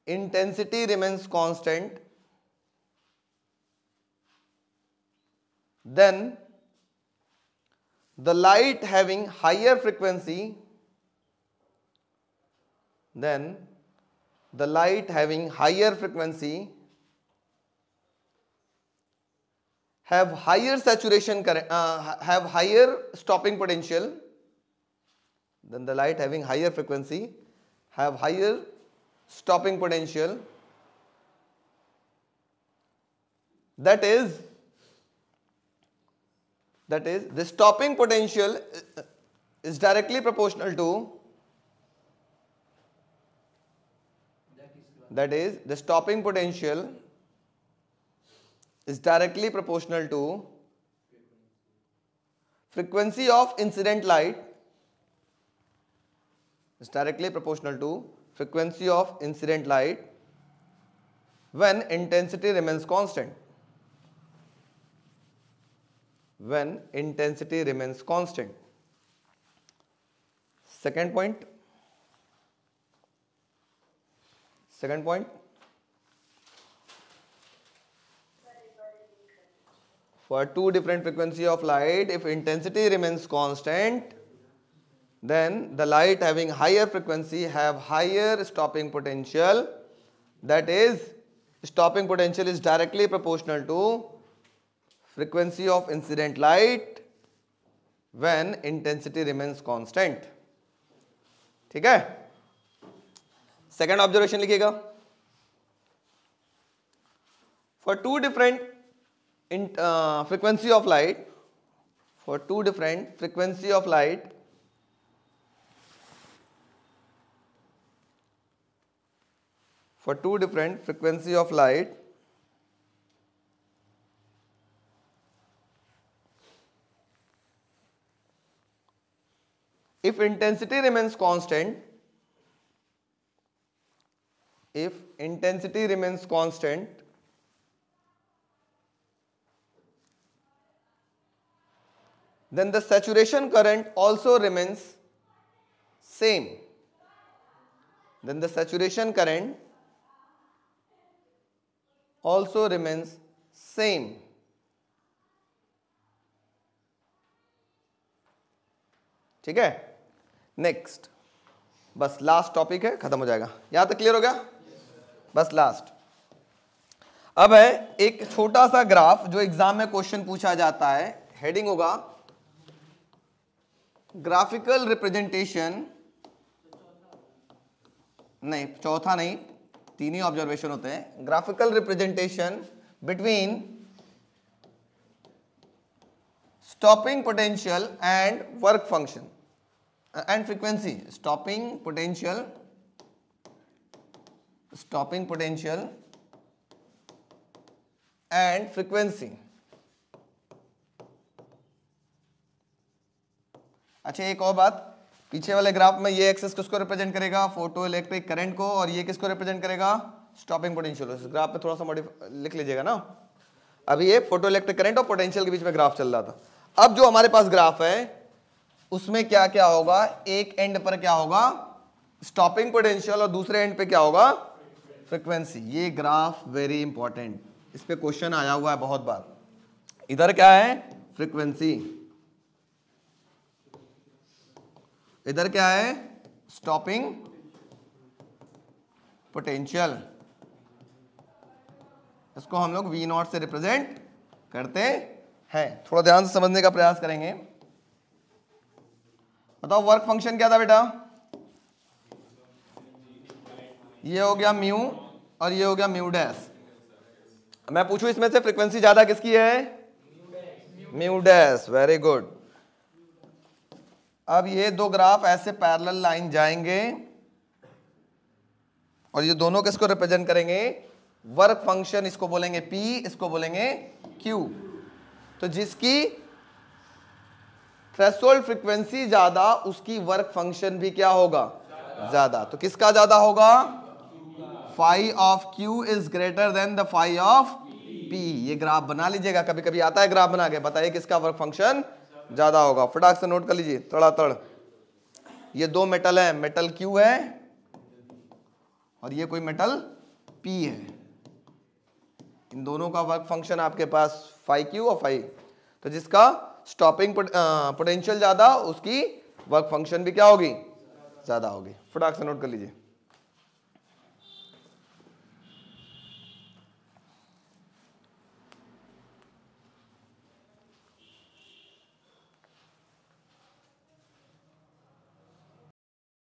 intensity remains constant then the light having higher frequency then the light having higher frequency have higher saturation current, uh, have higher stopping potential than the light having higher frequency, have higher stopping potential. That is, that is the stopping potential uh, is directly proportional to that is the stopping potential is directly proportional to frequency of incident light is directly proportional to frequency of incident light when intensity remains constant when intensity remains constant second point second point for two different frequency of light if intensity remains constant then the light having higher frequency have higher stopping potential that is stopping potential is directly proportional to frequency of incident light when intensity remains constant ठीक है second observation लिखिएगा for two different in uh, frequency of light for two different frequency of light for two different frequency of light if intensity remains constant if intensity remains constant then the saturation current also remains same then the saturation current also remains same ठीक है next बस last topic है खत्म हो जाएगा यहां तक clear हो गया बस लास्ट अब है एक छोटा सा ग्राफ जो एग्जाम में क्वेश्चन पूछा जाता है हेडिंग होगा ग्राफिकल रिप्रेजेंटेशन नहीं चौथा नहीं तीन ही ऑब्जर्वेशन होते हैं graphical representation between stopping potential and work function and frequency stopping potential stopping potential and frequency अच्छा एक और बात पीछे वाले ग्राफ में ये एक्सेस किसको रिप्रेजेंट करेगा फोटो इलेक्ट्रिक करंट को और ये किसको रिप्रेजेंट करेगा स्टॉपिंग पोटेंशियल इस ग्राफ पे थोड़ा सा लिख लीजिएगा ना अभी ये फोटो इलेक्ट्रिक करेंट और पोटेंशियल के बीच में ग्राफ चल रहा था अब जो हमारे पास ग्राफ है उसमें क्या क्या होगा एक एंड पर क्या होगा स्टॉपिंग पोटेंशियल और दूसरे एंड पे क्या होगा फ्रिक्वेंसी ये ग्राफ वेरी इंपॉर्टेंट इस पर क्वेश्चन आया हुआ है बहुत बार इधर क्या है फ्रिक्वेंसी इधर क्या है स्टॉपिंग पोटेंशियल इसको हम लोग वी नॉट से रिप्रेजेंट करते हैं थोड़ा ध्यान से समझने का प्रयास करेंगे बताओ वर्क फंक्शन क्या था बेटा ये हो गया म्यू और ये हो गया म्यू डैश मैं पूछूं इसमें से फ्रीक्वेंसी ज्यादा किसकी है म्यू डैश वेरी गुड अब ये दो ग्राफ ऐसे पैरेलल लाइन जाएंगे और ये दोनों किसको रिप्रेजेंट करेंगे वर्क फंक्शन इसको बोलेंगे P इसको बोलेंगे Q तो जिसकी थ्रेसोल्ड फ्रीक्वेंसी ज्यादा उसकी वर्क फंक्शन भी क्या होगा ज्यादा तो किसका ज्यादा होगा phi of Q is greater than the phi of P ये ग्राफ बना लीजिएगा कभी कभी आता है ग्राफ बना के बताइए किसका वर्क फंक्शन ज़्यादा होगा फटाक से नोट कर लीजिए तड़ातड़ ये दो मेटल है मेटल क्यू है और ये कोई मेटल पी है इन दोनों का वर्क फंक्शन आपके पास फाइव क्यू और फाइव तो जिसका स्टॉपिंग पोटेंशियल ज़्यादा उसकी वर्क फंक्शन भी क्या होगी ज़्यादा होगी फटाक से नोट कर लीजिए